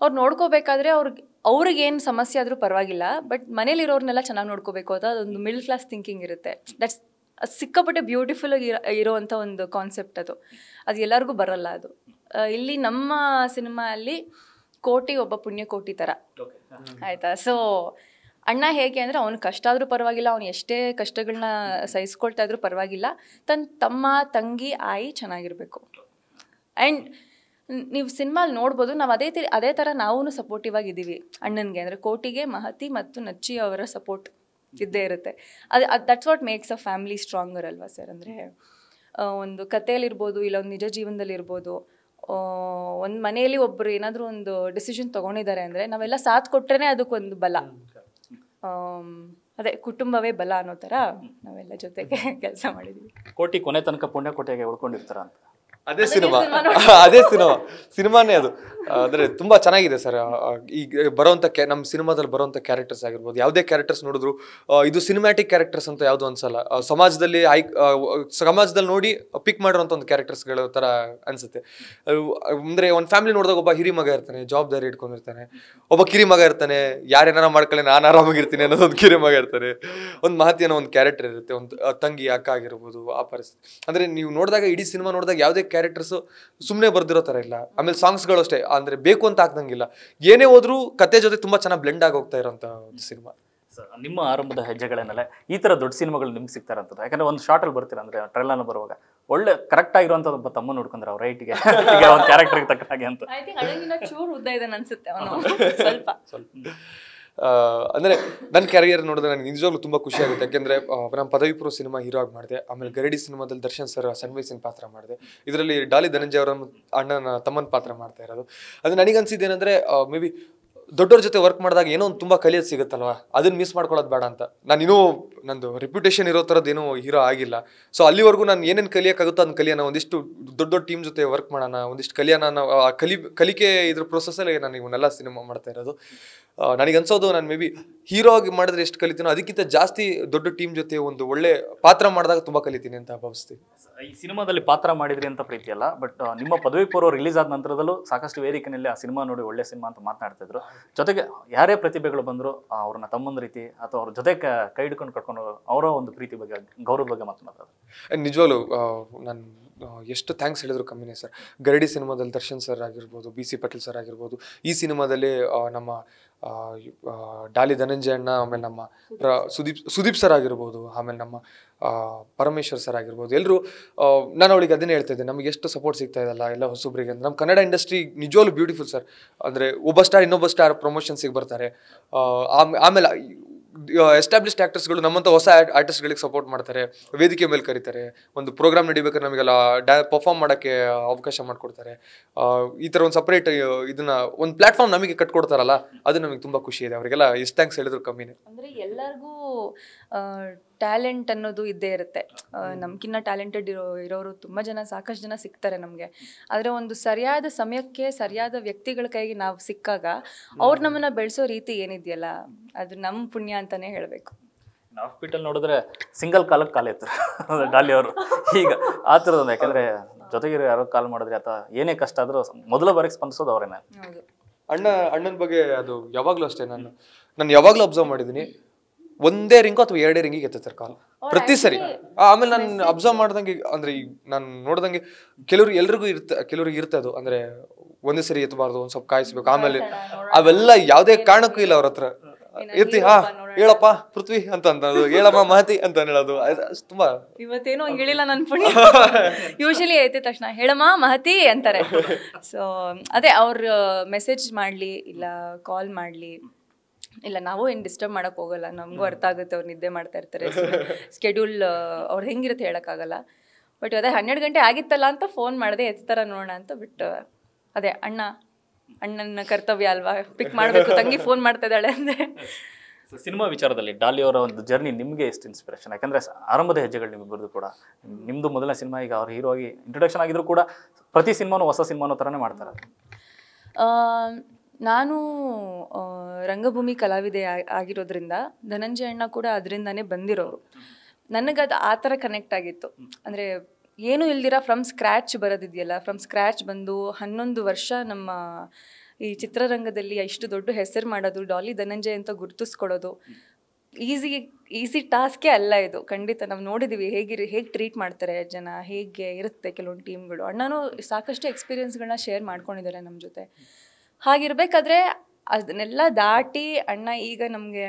ಅವ್ರು ನೋಡ್ಕೋಬೇಕಾದ್ರೆ ಅವ್ರಿಗೆ ಅವ್ರಿಗೇನು ಸಮಸ್ಯೆ ಆದರೂ ಪರವಾಗಿಲ್ಲ ಬಟ್ ಮನೇಲಿರೋರ್ನೆಲ್ಲ ಚೆನ್ನಾಗಿ ನೋಡ್ಕೋಬೇಕು ಅಂತ ಅದೊಂದು ಮಿಡ್ಲ್ ಕ್ಲಾಸ್ ಥಿಂಕಿಂಗ್ ಇರುತ್ತೆ ದಟ್ಸ್ ಸಿಕ್ಕಾಪಟ್ಟೆ ಬ್ಯೂಟಿಫುಲ್ ಆಗಿ ಇರೋವಂಥ ಒಂದು ಕಾನ್ಸೆಪ್ಟ್ ಅದು ಅದು ಎಲ್ಲರಿಗೂ ಬರಲ್ಲ ಅದು ಇಲ್ಲಿ ನಮ್ಮ ಸಿನಿಮಾ ಕೋಟಿ ಒಬ್ಬ ಪುಣ್ಯ ಕೋಟಿ ಥರ ಆಯಿತಾ ಸೊ ಅಣ್ಣ ಹೇಗೆ ಅಂದರೆ ಅವನು ಕಷ್ಟ ಆದರೂ ಪರವಾಗಿಲ್ಲ ಅವನು ಎಷ್ಟೇ ಕಷ್ಟಗಳನ್ನ ಸಹಿಸ್ಕೊಳ್ತಾ ಇದ್ರೂ ಪರವಾಗಿಲ್ಲ ತನ್ನ ತಮ್ಮ ತಂಗಿ ಆಯಿ ಚೆನ್ನಾಗಿರಬೇಕು ಆ್ಯಂಡ್ ನೀವು ಸಿನಿಮಾಲಿ ನೋಡ್ಬೋದು ನಾವು ಅದೇ ಅದೇ ಥರ ನಾವೂ ಸಪೋರ್ಟಿವ್ ಆಗಿದ್ದೀವಿ ಅಣ್ಣನಿಗೆ ಅಂದರೆ ಕೋಟಿಗೆ ಮಹತಿ ಮತ್ತು ನಚ್ಚಿ ಅವರ ಸಪೋರ್ಟ್ ಇದ್ದೇ ಇರುತ್ತೆ ಅದು ಅದು that's what makes a family stronger ಅಲ್ವಾ ಸರ್ ಅಂದರೆ ಒಂದು ಕಥೆಯಲ್ಲಿರ್ಬೋದು ಇಲ್ಲ ಒಂದು ನಿಜ ಜೀವನದಲ್ಲಿರ್ಬೋದು ಒಂದು ಮನೆಯಲ್ಲಿ ಒಬ್ಬರು ಏನಾದರೂ ಒಂದು ಡಿಸಿಷನ್ ತೊಗೊಂಡಿದ್ದಾರೆ ಅಂದರೆ ನಾವೆಲ್ಲ ಸಾಥ್ ಕೊಟ್ಟರೆ ಅದಕ್ಕೊಂದು ಬಲ ಅದೇ ಕುಟುಂಬವೇ ಬಲ ಅನ್ನೋ ಥರ ನಾವೆಲ್ಲ ಜೊತೆಗೆ (laughs) ಕೆಲಸ ಮಾಡಿದ್ವಿ ಕೋಟಿ ಕೊನೆ ತನಕ ಪುಣ್ಯಕೋಟೆಗೆ ಉಳ್ಕೊಂಡಿರ್ತಾರ ಅಂತ ಅದೇ ಸಿನಿಮಾ (laughs) ಅದೇ ಸಿನಿಮಾ ಸಿನಿಮಾನೇ ಅದು ಅಂದ್ರೆ ತುಂಬಾ ಚೆನ್ನಾಗಿದೆ ಸರ್ ಈಗ ಬರೋಂಥ ನಮ್ಮ ಸಿನಿಮಾದಲ್ಲಿ ಬರೋಂಥ ಕ್ಯಾರೆಕ್ಟರ್ಸ್ ಆಗಿರ್ಬೋದು ಯಾವುದೇ ಕ್ಯಾರೆಕ್ಟರ್ಸ್ ನೋಡಿದ್ರು ಇದು ಸಿನಿಮ್ಯಾಟಿಕ್ ಕ್ಯಾರೆಕ್ಟರ್ಸ್ ಅಂತ ಯಾವುದು ಅನ್ಸಲ್ಲ ಸಮಾಜದಲ್ಲಿ ಹೈಕ್ ಸಮಾಜದಲ್ಲಿ ನೋಡಿ ಪಿಕ್ ಮಾಡಿರುವಂತ ಒಂದು ಕ್ಯಾರೆಕ್ಟರ್ಸ್ಗಳ ತರ ಅನ್ಸುತ್ತೆ ಅಂದ್ರೆ ಒಂದು ಫ್ಯಾಮಿಲಿ ನೋಡಿದಾಗ ಒಬ್ಬ ಹಿರಿ ಮಗ ಇರ್ತಾನೆ ಜವಾಬ್ದಾರಿ ಇಟ್ಕೊಂಡಿರ್ತಾನೆ ಒಬ್ಬ ಕಿರಿ ಮಗ ಇರ್ತಾನೆ ಯಾರೇನಾರ ಮಾಡ್ಕೊಳ್ಳಿ ನಾನು ಆರಾಮಾಗಿರ್ತೀನಿ ಅನ್ನೋದು ಒಂದು ಕಿರಿ ಮಗ ಇರ್ತಾನೆ ಒಂದು ಅನ್ನೋ ಒಂದು ಕ್ಯಾರೆಕ್ಟರ್ ಇರುತ್ತೆ ಒಂದು ತಂಗಿ ಅಕ್ಕ ಆಗಿರ್ಬೋದು ಆ ಪರಿಸ್ಥಿತಿ ಅಂದರೆ ನೀವು ನೋಡಿದಾಗ ಇಡೀ ಸಿನಿಮಾ ನೋಡಿದಾಗ ಯಾವುದೇ ಕ್ಯಾರೆಕ್ಟರ್ಸ್ ಸುಮ್ಮನೆ ಬರ್ದಿರೋ ತರ ಇಲ್ಲ ಆಮೇಲೆ ಸಾಂಗ್ಸ್ಗಳು ಅಷ್ಟೇ ಅಂದ್ರೆ ಬೇಕು ಅಂತ ಹಾಕ್ದಂಗಿಲ್ಲ ಏನೇ ಹೋದ್ರು ಕತೆ ಜೊತೆ ತುಂಬಾ ಚೆನ್ನಾಗಿ ಬ್ಲೆಂಡ್ ಆಗಿ ಹೋಗ್ತಾ ಇರೋಂಥ ಒಂದು ಸಿನಿಮಾ ನಿಮ್ಮ ಆರಂಭದ ಹೆಜ್ಜೆಗಳೇನಲ್ಲ ಈ ತರ ದೊಡ್ಡ ಸಿನಿಮಾಗಳು ನಿಮ್ಗೆ ಅಂತ ಯಾಕಂದ್ರೆ ಒಂದು ಶಾರ್ಟಲ್ಲಿ ಬರ್ತೀರ ಅಂದರೆ ಟ್ರೈಲರ್ನ ಬರುವಾಗ ಒಳ್ಳೆ ಕರೆಕ್ಟ್ ಆಗಿರುವಂತ ಒಬ್ಬ ತಮ್ಮ ನೋಡ್ಕೊಂಡ್ರೆ ಅವ್ರ ರೈಟ್ಗೆ ತಕ್ಕ ಹಾಗೆ ಅಂತ ಚೂರು ಉದ್ದ ಇದೆ ಸ್ವಲ್ಪ ಸ್ವಲ್ಪ ಅಂದರೆ ನನ್ನ ಕ್ಯಾರಿಯರ್ ನೋಡಿದ್ರೆ ನನಗೆ ನಿಜವಾಗ್ಲೂ ತುಂಬ ಖುಷಿ ಆಗುತ್ತೆ ಯಾಕೆಂದರೆ ನಾನು ಪದವಿ ಪೂರ್ವ ಸಿನಿಮಾ ಹೀರೋ ಆಗಿ ಮಾಡಿದೆ ಆಮೇಲೆ ಗರಡಿ ಸಿನಿಮಾದಲ್ಲಿ ದರ್ಶನ್ ಸರ್ ಸಣ್ಣ ಪಾತ್ರ ಮಾಡಿದೆ ಇದರಲ್ಲಿ ಡಾಲಿ ಧನಂಜಯ ಅವರ ಅಣ್ಣನ ತಮ್ಮನ ಪಾತ್ರ ಮಾಡ್ತಾ ಇರೋದು ಅದು ನನಗನ್ಸಿದ್ದೇನೆಂದರೆ ಮೇ ಬಿ ದೊಡ್ಡವ್ರ ಜೊತೆ ವರ್ಕ್ ಮಾಡಿದಾಗ ಏನೋ ಒಂದು ತುಂಬ ಕಲಿಯೋದು ಸಿಗುತ್ತಲ್ವಾ ಅದನ್ನ ಮಿಸ್ ಮಾಡ್ಕೊಳ್ಳೋದು ಬೇಡ ಅಂತ ನಾನು ಇನ್ನೂ ನಂದು ರೆಪ್ಯುಟೇಷನ್ ಇರೋ ಥರದ್ದು ಏನೂ ಹೀರೋ ಆಗಿಲ್ಲ ಸೊ ಅಲ್ಲಿವರೆಗೂ ನಾನು ಏನೇನು ಕಲಿಯೋಕ್ಕಾಗುತ್ತೋ ಅದನ್ನ ಕಲಿಯೋಣ ಒಂದಿಷ್ಟು ದೊಡ್ಡ ದೊಡ್ಡ ಟೀಮ್ ಜೊತೆ ವರ್ಕ್ ಮಾಡೋಣ ಒಂದಿಷ್ಟು ಕಲಿಯೋಣ ನಾವು ಕಲಿ ಕಲಿಕೆ ಇದ್ರ ಪ್ರೊಸೆಸ್ಸಲ್ಲಿ ನಾನು ಇವನ್ನೆಲ್ಲ ಸಿನಿಮಾ ಮಾಡ್ತಾ ಇರೋದು ನನಗೆ ಅನ್ಸೋದು ನಾನು ಮೇ ಬಿ ಹೀರೋ ಆಗಿ ಮಾಡಿದ್ರೆ ಎಷ್ಟು ಕಲಿತೀನೋ ಅದಕ್ಕಿಂತ ಜಾಸ್ತಿ ದೊಡ್ಡ ಟೀಮ್ ಜೊತೆ ಒಂದು ಒಳ್ಳೆ ಪಾತ್ರ ಮಾಡಿದಾಗ ತುಂಬ ಕಲಿತೀನಿ ಅಂತ ಭಾವಿಸ್ತೀನಿ ಈ ಸಿನಿಮಾದಲ್ಲಿ ಪಾತ್ರ ಮಾಡಿದ್ರಿ ಅಂತ ಪ್ರೀತಿಯಲ್ಲ ಬಟ್ ನಿಮ್ಮ ಪದವಿ ಪೂರ್ವ ರಿಲೀಸ್ ಆದ ನಂತರದಲ್ಲೂ ಸಾಕಷ್ಟು ವೇದಿಕೆಯಲ್ಲಿ ಆ ಸಿನಿಮಾ ನೋಡಿ ಒಳ್ಳೆ ಸಿನಿಮಾ ಅಂತ ಮಾತನಾಡ್ತಿದ್ರು ಜೊತೆಗೆ ಯಾರೇ ಪ್ರತಿಭೆಗಳು ಬಂದರೂ ಅವ್ರನ್ನ ತಮ್ಮೊಂದು ರೀತಿ ಅಥವಾ ಅವ್ರ ಜೊತೆ ಕೈ ಹಿಡ್ಕೊಂಡು ಕಟ್ಕೊಂಡು ಅವರ ಒಂದು ಪ್ರೀತಿ ಬಗ್ಗೆ ಗೌರವ ಬಗ್ಗೆ ಮಾತನಾಡ್ತಾರೆ ನಿಜವಾಗ್ಲು ನಾನು ಎಷ್ಟು ಥ್ಯಾಂಕ್ಸ್ ಹೇಳಿದ್ರು ಕಮ್ಮಿನೇ ಸರ್ ಗರಡಿ ಸಿನಿಮಾದಲ್ಲಿ ದರ್ಶನ್ ಸರ್ ಆಗಿರ್ಬೋದು ಬಿ ಸಿ ಪಟೇಲ್ ಸರ್ ಆಗಿರ್ಬೋದು ಈ ಸಿನಿಮಾದಲ್ಲಿ ನಮ್ಮ ಡಾಲಿ ಧನಂಜಯ ಅಣ್ಣ ಆಮೇಲೆ ನಮ್ಮ ಪ್ರ ಸುದೀಪ್ ಸುದೀಪ್ ಸರ್ ಆಗಿರ್ಬೋದು ಆಮೇಲೆ ನಮ್ಮ ಪರಮೇಶ್ವರ್ ಸರ್ ಆಗಿರ್ಬೋದು ಎಲ್ಲರೂ ನಾನು ಅವಳಿಗೆ ಅದನ್ನೇ ಹೇಳ್ತಾ ಇದ್ದೆ ನಮಗೆ ಎಷ್ಟು ಸಪೋರ್ಟ್ ಸಿಗ್ತಾ ಇದೆಲ್ಲ ಎಲ್ಲ ಹೊಸೊಬ್ಬರಿಗೆ ಅಂದರೆ ನಮ್ಮ ಕನ್ನಡ ಇಂಡಸ್ಟ್ರಿ ನಿಜವಾಗ್ಲೂ ಬ್ಯೂಟಿಫುಲ್ ಸರ್ ಅಂದರೆ ಒಬ್ಬ ಸ್ಟಾರ್ ಇನ್ನೊಬ್ಬ ಸ್ಟಾರ್ ಪ್ರಮೋಷನ್ಸಿಗೆ ಬರ್ತಾರೆ ಆಮೇಲೆ ಎಸ್ಟಾಬ್ಲಿಷ್ಡ್ ಆಕ್ಟರ್ಸ್ಗಳು ನಮ್ಮಂಥ ಹೊಸ ಆರ್ಟಿಸ್ಟ್ಗಳಿಗೆ ಸಪೋರ್ಟ್ ಮಾಡ್ತಾರೆ ವೇದಿಕೆ ಮೇಲೆ ಕರೀತಾರೆ ಒಂದು ಪ್ರೋಗ್ರಾಮ್ ನಡಿಬೇಕಾದ್ರೆ ನಮಗೆಲ್ಲ ಡ್ಯಾ ಪರ್ಫಾರ್ಮ್ ಮಾಡೋಕ್ಕೆ ಅವಕಾಶ ಮಾಡಿಕೊಡ್ತಾರೆ ಈ ಥರ ಒಂದು ಸಪ್ರೇಟ್ ಇದನ್ನ ಒಂದು ಪ್ಲಾಟ್ಫಾರ್ಮ್ ನಮಗೆ ಕಟ್ಕೊಡ್ತಾರಲ್ಲ ಅದು ನಮಗೆ ತುಂಬ ಖುಷಿ ಇದೆ ಅವರಿಗೆಲ್ಲ ಎಷ್ಟು ಥ್ಯಾಂಕ್ಸ್ ಹೇಳಿದ್ರು ಕಮ್ಮಿನೇ ಅಂದರೆ ಎಲ್ಲರಿಗೂ ಟ್ಯಾಲೆಂಟ್ ಅನ್ನೋದು ಇದ್ದೇ ಇರುತ್ತೆ ನಮ್ಕಿನ್ನ ಟ್ಯಾಲೆಂಟೆಡ್ ಇರೋ ಇರೋರು ತುಂಬ ಜನ ಸಾಕಷ್ಟು ಜನ ಸಿಗ್ತಾರೆ ನಮಗೆ ಆದರೆ ಒಂದು ಸರಿಯಾದ ಸಮಯಕ್ಕೆ ಸರಿಯಾದ ವ್ಯಕ್ತಿಗಳ ಕೈಗೆ ನಾವು ಸಿಕ್ಕಾಗ (laughs) ಅವ್ರು ನಮ್ಮನ್ನ ಬೆಳೆಸೋ ರೀತಿ ಏನಿದೆಯಲ್ಲ ಅದು ನಮ್ಮ ಪುಣ್ಯ ಅಂತಾನೆ ಹೇಳಬೇಕು ಹಾಸ್ಪಿಟಲ್ ನೋಡಿದ್ರೆ ಸಿಂಗಲ್ ಕಾಲಕ್ಕೆ ಕಾಲ ಎತ್ತರ ಡಾಲಿ ಅವರು ಈಗ ಆ ಥರದ ಯಾಕಂದ್ರೆ ಜೊತೆಗಿರೋ ಯಾರೋ ಕಾಲ್ ಮಾಡಿದ್ರೆ ಅಥವಾ ಏನೇ ಕಷ್ಟ ಆದರೂ ಮೊದಲ ಬಾರಿಗೆ ಸ್ಪಂದಿಸೋದು ಅವರೇನೆ ಅಣ್ಣ ಅಣ್ಣನ ಬಗ್ಗೆ ಅದು ಯಾವಾಗಲೂ ಅಷ್ಟೇ ನಾನು ನಾನು ಯಾವಾಗಲೂ ಅಬ್ಸರ್ವ್ ಮಾಡಿದ್ದೀನಿ ಒಂದೇ ರಿಂಗು ಅಥವಾ ಎರಡೇ ರಿಂಗಿಗೆ ಎತ್ತುತ್ತಾರೆ ಕಾಲ್ ಪ್ರತಿ ಸರಿ ಆಮೇಲೆ ನಾನು ಅಬ್ಸರ್ವ್ ಮಾಡ್ದಂಗೆ ಅಂದ್ರೆ ಈಗ ನಾನು ನೋಡ್ದಂಗೆ ಕೆಲವ್ರು ಎಲ್ರಿಗೂ ಇರ್ತ ಕೆಲವ್ರಿಗೆ ಇರ್ತಾ ಅದು ಅಂದ್ರೆ ಒಂದೇ ಸರಿ ಎತ್ತಬಾರ್ದು ಒಂದ್ ಸ್ವಲ್ಪ ಕಾಯಿಸ್ಬೇಕು ಆಮೇಲೆ ಅವೆಲ್ಲ ಯಾವ್ದೇ ಕಾರಣಕ್ಕೂ ಇಲ್ಲ ಅವ್ರ ಹತ್ರ ಎತ್ತಿ ಹಾ ಹೇಳಪ್ಪ ಪೃಥ್ವಿ ಅಂತ ಅನ್ನೋದು ಹೇಳಮ್ಮ ಮಹತಿ ಅಂತ ಹೇಳೋದು ತುಂಬಾ ಇವತ್ತೇನೋ ಹೇಳಿಲ್ಲ ನನ್ ಪುಣ್ಯ ಯೂಶಲಿ (laughs) ಐತೆ ತಕ್ಷಣ ಹೇಳಮ್ಮ ಮಹತಿ ಅಂತಾರೆ ಸೊ ಅದೇ ಅವ್ರ ಮೆಸೇಜ್ ಮಾಡ್ಲಿ ಇಲ್ಲ ಕಾಲ್ ಮಾಡ್ಲಿ ಇಲ್ಲ ನಾವು ಏನು ಡಿಸ್ಟರ್ಬ್ ಮಾಡಕ್ ಹೋಗಲ್ಲ ನಮಗೂ ಅರ್ಥ ಆಗುತ್ತೆ ಅವ್ರು ನಿದ್ದೆ ಮಾಡ್ತಾ ಇರ್ತಾರೆ ಸ್ಕೆಡ್ಯೂಲ್ (laughs) ಅವ್ರು ಹೆಂಗಿರುತ್ತೆ ಹೇಳಕ್ಕಾಗಲ್ಲ ಬಟ್ ಅದೇ ಹನ್ನೆರಡು ಗಂಟೆ ಆಗಿತ್ತಲ್ಲ ಅಂತ ಫೋನ್ ಮಾಡಿದೆ ಎತ್ತರ ನೋಡೋಣ ಅಂತ ಬಿಟ್ಟು ಅದೇ ಅಣ್ಣ ಅಣ್ಣನ ಕರ್ತವ್ಯ ಅಲ್ವಾ ಪಿಕ್ ಮಾಡಬೇಕು ತಂಗಿ ಫೋನ್ ಮಾಡ್ತಾ ಇದ್ದಾಳೆ ಅಂದ್ರೆ ಸಿನಿಮಾ ವಿಚಾರದಲ್ಲಿ ಡಾಲಿ ಅವರ ಒಂದು ಜರ್ನಿ ನಿಮಗೆ ಎಷ್ಟು ಇನ್ಸ್ಪಿರೇಷನ್ ಯಾಕಂದ್ರೆ ಆರಂಭದ ಹೆಜ್ಜೆಗಳು ಬರೋದು ಕೂಡ ನಿಮ್ದು ಮೊದಲ ಸಿನಿಮಾ ಈಗ ಅವ್ರ ಹೀರೋ ಆಗಿ ಇಂಟ್ರೊಡಕ್ಷನ್ ಆಗಿದ್ರು ಕೂಡ ಪ್ರತಿ ಸಿನಿಮಾನು ಹೊಸ ಸಿನಿಮಾನೋ ಥರನೇ ಮಾಡ್ತಾರೆ ನಾನು ರಂಗಭೂಮಿ ಕಲಾವಿದೆ ಆಗಿರೋದ್ರಿಂದ ಧನಂಜಯ ಅಣ್ಣ ಕೂಡ ಅದರಿಂದನೇ ಬಂದಿರೋರು ನನಗದು ಆ ಥರ ಕನೆಕ್ಟ್ ಆಗಿತ್ತು ಅಂದರೆ ಏನೂ ಇಲ್ದಿರ ಫ್ರಮ್ ಸ್ಕ್ರ್ಯಾಚ್ ಬರೋದಿದೆಯಲ್ಲ ಫ್ರಮ್ ಸ್ಕ್ರ್ಯಾಚ್ ಬಂದು ಹನ್ನೊಂದು ವರ್ಷ ನಮ್ಮ ಈ ಚಿತ್ರರಂಗದಲ್ಲಿ ಇಷ್ಟು ದೊಡ್ಡ ಹೆಸರು ಮಾಡೋದು ಡಾಲಿ ಧನಂಜಯ ಅಂತ ಗುರುತಿಸ್ಕೊಳ್ಳೋದು ಈಸಿ ಈಸಿ ಟಾಸ್ಕೇ ಅಲ್ಲ ಇದು ಖಂಡಿತ ನಾವು ನೋಡಿದ್ದೀವಿ ಹೇಗಿರಿ ಹೇಗೆ ಟ್ರೀಟ್ ಮಾಡ್ತಾರೆ ಜನ ಹೇಗೆ ಇರುತ್ತೆ ಕೆಲವೊಂದು ಟೀಮ್ಗಳು ಅಣ್ಣನೂ ಸಾಕಷ್ಟು ಎಕ್ಸ್ಪೀರಿಯೆನ್ಸ್ಗಳನ್ನ ಶೇರ್ ಮಾಡ್ಕೊಂಡಿದ್ದಾರೆ ನಮ್ಮ ಜೊತೆ ಹಾಗಿರ್ಬೇಕಾದ್ರೆ ಅದನ್ನೆಲ್ಲ ದಾಟಿ ಅಣ್ಣ ಈಗ ನಮಗೆ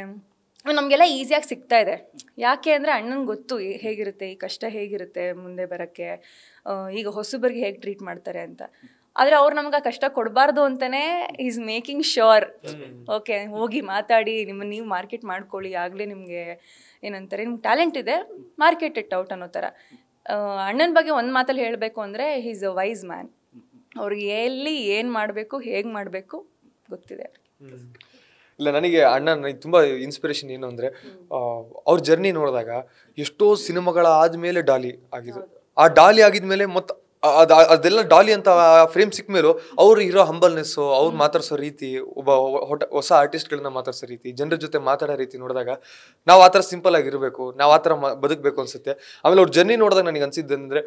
ನಮಗೆಲ್ಲ ಈಸಿಯಾಗಿ ಸಿಗ್ತಾ ಇದೆ ಯಾಕೆ ಅಂದರೆ ಅಣ್ಣನಿಗೆ ಗೊತ್ತು ಹೇಗಿರುತ್ತೆ ಈ ಕಷ್ಟ ಹೇಗಿರುತ್ತೆ ಮುಂದೆ ಬರೋಕ್ಕೆ ಈಗ ಹೊಸಬರಿಗೆ ಹೇಗೆ ಟ್ರೀಟ್ ಮಾಡ್ತಾರೆ ಅಂತ ಆದರೆ ಅವ್ರು ನಮ್ಗೆ ಆ ಕಷ್ಟ ಕೊಡಬಾರ್ದು ಅಂತಲೇ ಈಸ್ ಮೇಕಿಂಗ್ ಶ್ಯೂರ್ ಓಕೆ ಹೋಗಿ ಮಾತಾಡಿ ನಿಮ್ಮ ನೀವು ಮಾರ್ಕೆಟ್ ಮಾಡ್ಕೊಳ್ಳಿ ಆಗಲೇ ನಿಮಗೆ ಏನಂತಾರೆ ನಿಮ್ಗೆ ಟ್ಯಾಲೆಂಟ್ ಇದೆ ಮಾರ್ಕೆಟ್ ಇಟ್ ಔಟ್ ಅನ್ನೋ ಥರ ಅಣ್ಣನ ಬಗ್ಗೆ ಒಂದು ಮಾತಲ್ಲಿ ಹೇಳಬೇಕು ಅಂದರೆ ಹೀಸ್ ಅ ವೈಸ್ ಮ್ಯಾನ್ ಅವ್ರಿಗೆ ಎಲ್ಲಿ ಏನು ಮಾಡಬೇಕು ಹೇಗೆ ಮಾಡಬೇಕು ಗೊತ್ತಿದೆ ಇಲ್ಲ ನನಗೆ ಅಣ್ಣ ನನಗೆ ತುಂಬ ಇನ್ಸ್ಪಿರೇಷನ್ ಏನು ಅಂದರೆ ಅವ್ರ ಜರ್ನಿ ನೋಡಿದಾಗ ಎಷ್ಟೋ ಸಿನಿಮಾಗಳ ಆದಮೇಲೆ ಡಾಲಿ ಆಗಿದ್ರು ಆ ಡಾಲಿ ಆಗಿದ್ಮೇಲೆ ಮತ್ತು ಅದು ಅದೆಲ್ಲ ಡಾಲಿ ಅಂತ ಫ್ರೇಮ್ ಸಿಕ್ಕ ಮೇಲೂ ಅವ್ರು ಇರೋ ಹಂಬಲ್ನೆಸ್ಸು ಅವ್ರು ಮಾತಾಡ್ಸೋ ರೀತಿ ಒಬ್ಬ ಹೊಟ ಹೊಸ ಆರ್ಟಿಸ್ಟ್ಗಳನ್ನ ಮಾತಾಡ್ಸೋ ರೀತಿ ಜನರ ಜೊತೆ ಮಾತಾಡೋ ರೀತಿ ನೋಡಿದಾಗ ನಾವು ಆ ಥರ ಸಿಂಪಲ್ ಆಗಿರಬೇಕು ನಾವು ಆ ಥರ ಬದುಕಬೇಕು ಅನಿಸುತ್ತೆ ಆಮೇಲೆ ಅವ್ರ ಜರ್ನಿ ನೋಡಿದಾಗ ನನಗೆ ಅಂದರೆ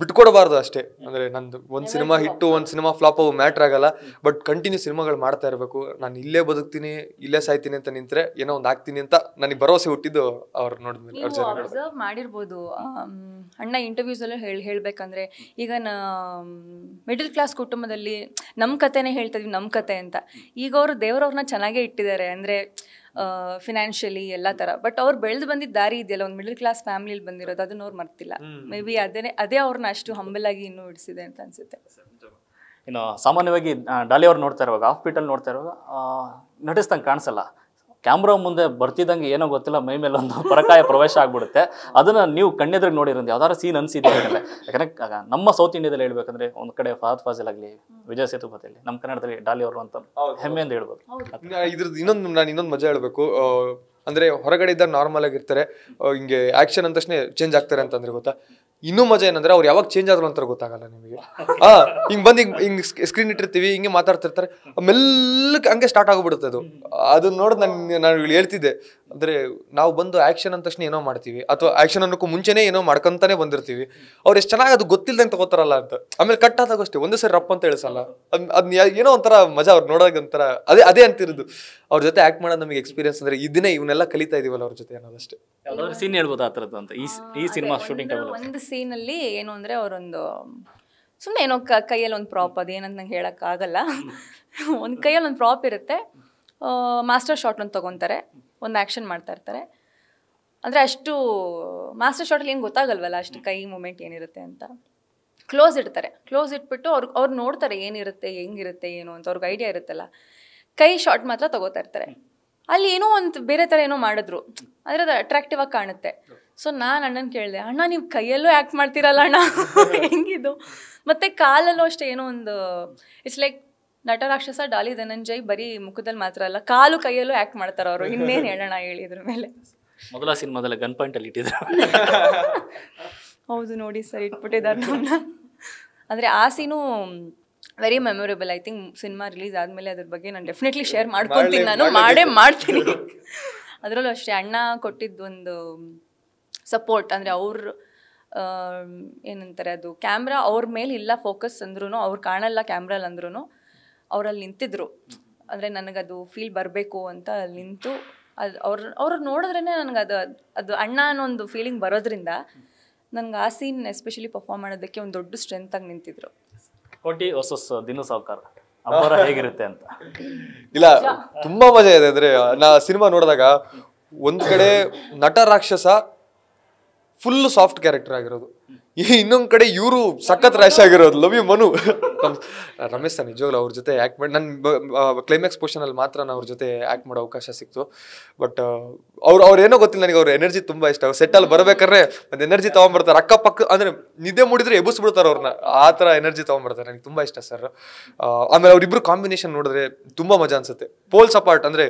ಬಿಟ್ಕೊಡಬಾರ್ದು ಅಷ್ಟೇ ಅಂದ್ರೆ ನಂದು ಒಂದು ಸಿನಿಮಾ ಹಿಟ್ಟು ಒಂದು ಸಿನಿಮಾ ಫ್ಲಾಪ್ ಅವು ಮ್ಯಾಟ್ರ್ ಆಗಲ್ಲ ಬಟ್ ಕಂಟಿನ್ಯೂ ಸಿನಿಮಾಗಳು ಮಾಡ್ತಾ ಇರಬೇಕು ನಾನು ಇಲ್ಲೇ ಬದುಕ್ತೀನಿ ಇಲ್ಲೇ ಸಾಯ್ತೀನಿ ಅಂತ ನಿಂತ್ರೆ ಏನೋ ಒಂದು ಆಗ್ತೀನಿ ಅಂತ ನನಗೆ ಭರವಸೆ ಹುಟ್ಟಿದ್ದು ಅವ್ರು ನೋಡಿದ್ಮೇಲೆ ಅಬ್ಸರ್ವ್ ಮಾಡಿರ್ಬೋದು ಅಣ್ಣ ಇಂಟರ್ವ್ಯೂಸ್ ಎಲ್ಲ ಹೇಳಿ ಹೇಳ್ಬೇಕಂದ್ರೆ ಈಗ ನ ಮಿಡಲ್ ಕ್ಲಾಸ್ ಕುಟುಂಬದಲ್ಲಿ ನಮ್ಮ ಕತೆನೇ ಹೇಳ್ತಾ ಇದ್ವಿ ನಮ್ಮ ಕತೆ ಅಂತ ಈಗ ಅವರು ದೇವರವ್ರನ್ನ ಚೆನ್ನಾಗೇ ಇಟ್ಟಿದ್ದಾರೆ ಅಂದ್ರೆ ಫಿನಾನ್ಷಿಯಲಿ ಎಲ್ಲ ತರ ಬಟ್ ಅವ್ರು ಬೆಳೆದು ಬಂದಿದ್ದ ದಾರಿ ಇದೆಯಲ್ಲ ಒಂದು ಮಿಡಲ್ ಕ್ಲಾಸ್ ಫ್ಯಾಮಿಲಿಲಿ ಬಂದಿರೋದು ಅದನ್ನ ಅವ್ರು ಮರ್ತಿಲ್ಲ ಮೇ ಬಿ ಅದೇ ಅದೇ ಅವ್ರನ್ನ ಅಷ್ಟು ಹಂಬಲಾಗಿ ಇನ್ನೂ ಇಡಿಸಿದೆ ಅಂತ ಅನ್ಸುತ್ತೆ ಇನ್ನು ಸಾಮಾನ್ಯವಾಗಿ ಡಾಲಿ ಅವ್ರು ನೋಡ್ತಾ ಇರುವಾಗ ಹಾಸ್ಪಿಟಲ್ ನೋಡ್ತಾ ಇರುವಾಗ ನಟಿಸ್ದಂಗೆ ಕಾಣಿಸಲ್ಲ ಕ್ಯಾಮ್ರಾ ಮುಂದೆ ಬರ್ತಿದ್ದಂಗೆ ಏನೋ ಗೊತ್ತಿಲ್ಲ ಮೈ ಮೇಲೆ ಒಂದು ಪರಕಾಯ ಪ್ರವೇಶ ಆಗ್ಬಿಡುತ್ತೆ ಅದನ್ನ ನೀವು ಕಣ್ಣೆದ್ರಿಗೆ ನೋಡಿರೋದು ಯಾವ್ದಾರ ಸೀನ್ ಅನಿಸಿದೆ ಯಾಕಂದ್ರೆ ನಮ್ಮ ಸೌತ್ ಇಂಡಿಯಾದಲ್ಲಿ ಹೇಳ್ಬೇಕಂದ್ರೆ ಒಂದ್ ಕಡೆ ಫಹದ್ ಫಾಜಿಲ್ ಆಗಲಿ ವಿಜಯ ಸೇತುಪತಿಯಲ್ಲಿ ನಮ್ಮ ಕನ್ನಡದಲ್ಲಿ ಡಾಲಿ ಅವರು ಅಂತ ಹೆಮ್ಮೆ ಅಂತ ಹೇಳ್ಬೋದು ಇದ್ರದ್ದು ಇನ್ನೊಂದು ನಾನು ಇನ್ನೊಂದು ಮಜಾ ಹೇಳ್ಬೇಕು ಅಂದ್ರೆ ಹೊರಗಡೆ ಇದ್ದಾಗ ನಾರ್ಮಲ್ ಆಗಿರ್ತಾರೆ ಹಿಂಗೆ ಆಕ್ಷನ್ ಅಂದ ತಕ್ಷಣ ಚೇಂಜ್ ಆಗ್ತಾರೆ ಅಂತಂದ್ರೆ ಗೊತ್ತಾ ಇನ್ನೂ ಮಜಾ ಏನಂದ್ರೆ ಅವ್ರು ಯಾವಾಗ ಚೇಂಜ್ ಆದ್ರು ಅಂತ ಗೊತ್ತಾಗಲ್ಲ ನಿಮಗೆ ಆ ಹಿಂಗ್ ಬಂದು ಹಿಂಗ್ ಹಿಂಗ್ ಸ್ಕ್ರೀನ್ ಇಟ್ಟಿರ್ತೀವಿ ಹಿಂಗೆ ಮಾತಾಡ್ತಿರ್ತಾರೆ ಮೆಲ್ಲಕ್ಕೆ ಹಂಗೆ ಸ್ಟಾರ್ಟ್ ಆಗಿಬಿಡುತ್ತೆ ಅದು ಅದನ್ನ ನೋಡಿ ನಾನು ನಾನು ಹೇಳ್ತಿದ್ದೆ ಅಂದ್ರೆ ನಾವು ಬಂದು ಆಕ್ಷನ್ ಅಂದ ತಕ್ಷಣ ಏನೋ ಮಾಡ್ತೀವಿ ಅಥವಾ ಆಕ್ಷನ್ ಅನ್ನೋಕ್ಕೂ ಮುಂಚೆನೇ ಏನೋ ಮಾಡ್ಕೊಂತಾನೆ ಬಂದಿರ್ತೀವಿ ಅವ್ರು ಎಷ್ಟು ಚೆನ್ನಾಗಿ ಅದು ಗೊತ್ತಿಲ್ಲದಂಗೆ ತಗೋತಾರಲ್ಲ ಅಂತ ಆಮೇಲೆ ಕಟ್ ಆದಾಗ ಅಷ್ಟೇ ಒಂದೇ ಸರಿ ರಪ್ ಅಂತ ಹೇಳಿಸಲ್ಲ ಅದ್ ಏನೋ ಒಂಥರ ಮಜಾ ಅವ್ರು ನೋಡೋಕೆ ಒಂಥರ ಅದೇ ಅದೇ ಅಂತಿರೋದು ಅವ್ರ ಜೊತೆ ಆಕ್ಟ್ ಮಾಡೋದು ನಮಗೆ ಎಕ್ಸ್ಪೀರಿಯನ್ಸ್ ಅಂದ್ರೆ ಇದನ್ನೇ ಇವನ್ನೆಲ್ಲ ಕಲಿತಾ ಇದೀವಲ್ಲ ಅವ್ರ ಜೊತೆ ಅನ್ನೋದಷ್ಟೇ ಒಂದ್ ಸೀನ್ ಹೇಳ್ಬೋದು ಆ ಅಂತ ಈ ಈ ಸಿನಿಮಾ ಟೈಮ್ ಒಂದು ಸೀನಲ್ಲಿ ಏನು ಅಂದರೆ ಅವರೊಂದು ಸುಮ್ಮನೆ ಏನೋ ಕ ಕೈಯಲ್ಲಿ ಒಂದು ಪ್ರಾಪ್ ಅದೇನಂತ ನಂಗೆ ಆಗಲ್ಲ ಒಂದು ಕೈಯಲ್ಲಿ ಒಂದು ಪ್ರಾಪ್ ಇರುತ್ತೆ ಮಾಸ್ಟರ್ ಶಾಟ್ ಒಂದು ತೊಗೊತಾರೆ ಒಂದು ಆಕ್ಷನ್ ಮಾಡ್ತಾ ಇರ್ತಾರೆ ಅಂದ್ರೆ ಅಷ್ಟು ಮಾಸ್ಟರ್ ಅಲ್ಲಿ ಏನು ಗೊತ್ತಾಗಲ್ವಲ್ಲ ಅಷ್ಟು ಕೈ ಮೂಮೆಂಟ್ ಏನಿರುತ್ತೆ ಅಂತ ಕ್ಲೋಸ್ ಇಡ್ತಾರೆ ಕ್ಲೋಸ್ ಇಟ್ಬಿಟ್ಟು ಅವ್ರು ಅವ್ರು ನೋಡ್ತಾರೆ ಏನಿರುತ್ತೆ ಹೆಂಗಿರುತ್ತೆ ಏನು ಅಂತ ಅವ್ರಿಗೆ ಐಡಿಯಾ ಇರುತ್ತಲ್ಲ ಕೈ ಶಾಟ್ ಮಾತ್ರ ತಗೋತಾ ಇರ್ತಾರೆ ಅಲ್ಲಿ ಏನೋ ಒಂದು ಬೇರೆ ಥರ ಏನೋ ಮಾಡಿದ್ರು ಅಂದರೆ ಅದು ಅಟ್ರಾಕ್ಟಿವ್ ಆಗಿ ಕಾಣುತ್ತೆ ಸೊ ನಾನು ಅಣ್ಣನ ಕೇಳಿದೆ ಅಣ್ಣ ನೀವು ಕೈಯಲ್ಲೂ ಆ್ಯಕ್ಟ್ ಮಾಡ್ತೀರಲ್ಲ ಅಣ್ಣ (laughs) ಹೆಂಗಿದು ಮತ್ತೆ ಕಾಲಲ್ಲೂ ಅಷ್ಟೇ ಏನೋ ಒಂದು ಇಟ್ಸ್ ಲೈಕ್ ನಟ ರಾಕ್ಷಸ ಡಾಲಿ ಧನಂಜಯ್ ಬರೀ ಮುಖದಲ್ಲಿ ಮಾತ್ರ ಅಲ್ಲ ಕಾಲು ಕೈಯಲ್ಲೂ ಆ್ಯಕ್ಟ್ ಮಾಡ್ತಾರೆ ಅವರು ಇನ್ನೇನು ಹೇಳೋಣ ಹೇಳಿದ್ರ ಮೇಲೆ ಮೊದಲ ಸಿನಿಮಾದಲ್ಲಿ ಗನ್ ಪಾಯಿಂಟಲ್ಲಿ ಇಟ್ಟಿದ್ರು (laughs) ಹೌದು ನೋಡಿ ಸರ್ ಇಟ್ಬಿಟ್ಟಿದ್ದಾರೆ ಅಂದರೆ ಆ scene very memorable I think cinema release ಆದಮೇಲೆ ಅದ್ರ ಬಗ್ಗೆ ನಾನು ಡೆಫಿನೆಟ್ಲಿ ಶೇರ್ ಮಾಡ್ಕೊತೀನಿ ನಾನು ಮಾಡೇ ಮಾಡ್ತೀನಿ ಅದರಲ್ಲೂ ಅಷ್ಟೇ ಅಣ್ಣ ಕೊಟ್ಟಿದ್ದೊಂದು ಸಪೋರ್ಟ್ ಅಂದರೆ ಅವ್ರ ಏನಂತಾರೆ ಅದು ಕ್ಯಾಮ್ರಾ ಅವ್ರ ಮೇಲೆ ಇಲ್ಲ ಫೋಕಸ್ ಅಂದ್ರೂ ಅವ್ರು ಕಾಣಲ್ಲ ಕ್ಯಾಮ್ರಲ್ಲಿ ಅಂದ್ರೂ ಅವರಲ್ಲಿ ನಿಂತಿದ್ರು ಅಂದರೆ ನನಗದು ಫೀಲ್ ಬರಬೇಕು ಅಂತ ಅಲ್ಲಿ ನಿಂತು ಅದು ಅವ್ರ ಅವ್ರು ನೋಡಿದ್ರೇ ನನಗೆ ಅದು ಅದು ಅಣ್ಣ ಅನ್ನೋ ಒಂದು ಫೀಲಿಂಗ್ ಬರೋದ್ರಿಂದ ನನಗೆ ಆ ಸೀನ್ ಎಸ್ಪೆಷಲಿ ಪರ್ಫಾರ್ಮ್ ಮಾಡೋದಕ್ಕೆ ಒಂದು ದೊಡ್ಡ ಸ್ಟ್ರೆಂತಾಗಿ ನಿಂತಿದ್ರು ಕೋಟಿ ವರ್ಸಸ್ ದಿನ ಸಾವುಕಾರ ಅಬ್ಬರ ಹೇಗಿರುತ್ತೆ ಅಂತ ಇಲ್ಲ ತುಂಬಾ ಮಜಾ ಇದೆ ಅಂದ್ರೆ ನಾ ಸಿನಿಮಾ ನೋಡಿದಾಗ ಒಂದ್ ಕಡೆ ನಟ ರಾಕ್ಷಸ ಫುಲ್ ಸಾಫ್ಟ್ ಕ್ಯಾರೆಕ್ಟರ್ ಆಗಿರೋದು ಇನ್ನೊಂದು ಕಡೆ ಇವರು ಸಖತ್ ರ್ಯಾಶ್ ಆಗಿರೋದು love you Manu Ramesh sir ನಿಜವಾಗ್ಲು ಅವ್ರ ಜೊತೆ ಆ್ಯಕ್ಟ್ ಮಾಡಿ ನನ್ನ ಕ್ಲೈಮ್ಯಾಕ್ಸ್ ಪೋಷನಲ್ಲಿ ಮಾತ್ರ ನಾನು ಅವ್ರ ಜೊತೆ ಆ್ಯಕ್ಟ್ ಮಾಡೋ ಅವಕಾಶ ಸಿಕ್ತು ಬಟ್ ಅವ್ರು ಅವ್ರು ಏನೋ ಗೊತ್ತಿಲ್ಲ ನನಗೆ ಅವ್ರ ಎನರ್ಜಿ ತುಂಬ ಇಷ್ಟ ಅವ್ರು ಸೆಟ್ಟಲ್ಲಿ ಬರಬೇಕಾದ್ರೆ ಒಂದು ಎನರ್ಜಿ ತೊಗೊಂಡ್ಬರ್ತಾರೆ ಅಕ್ಕಪಕ್ಕ ಅಂದರೆ ನಿದ್ದೆ ಮೂಡಿದ್ರೆ ಎಬ್ಬಿಸ್ಬಿಡ್ತಾರೆ ಅವ್ರನ್ನ ಆ ಥರ ಎನರ್ಜಿ ತೊಗೊಂಡ್ಬರ್ತಾರೆ ನನಗೆ ತುಂಬ ಇಷ್ಟ ಸರ್ ಆಮೇಲೆ ಅವರಿಬ್ಬರು ಕಾಂಬಿನೇಷನ್ ನೋಡಿದ್ರೆ ತುಂಬ ಮಜಾ ಅನಿಸುತ್ತೆ ಪೋಲ್ಸ್ ಅಪಾರ್ಟ್ ಅಂದರೆ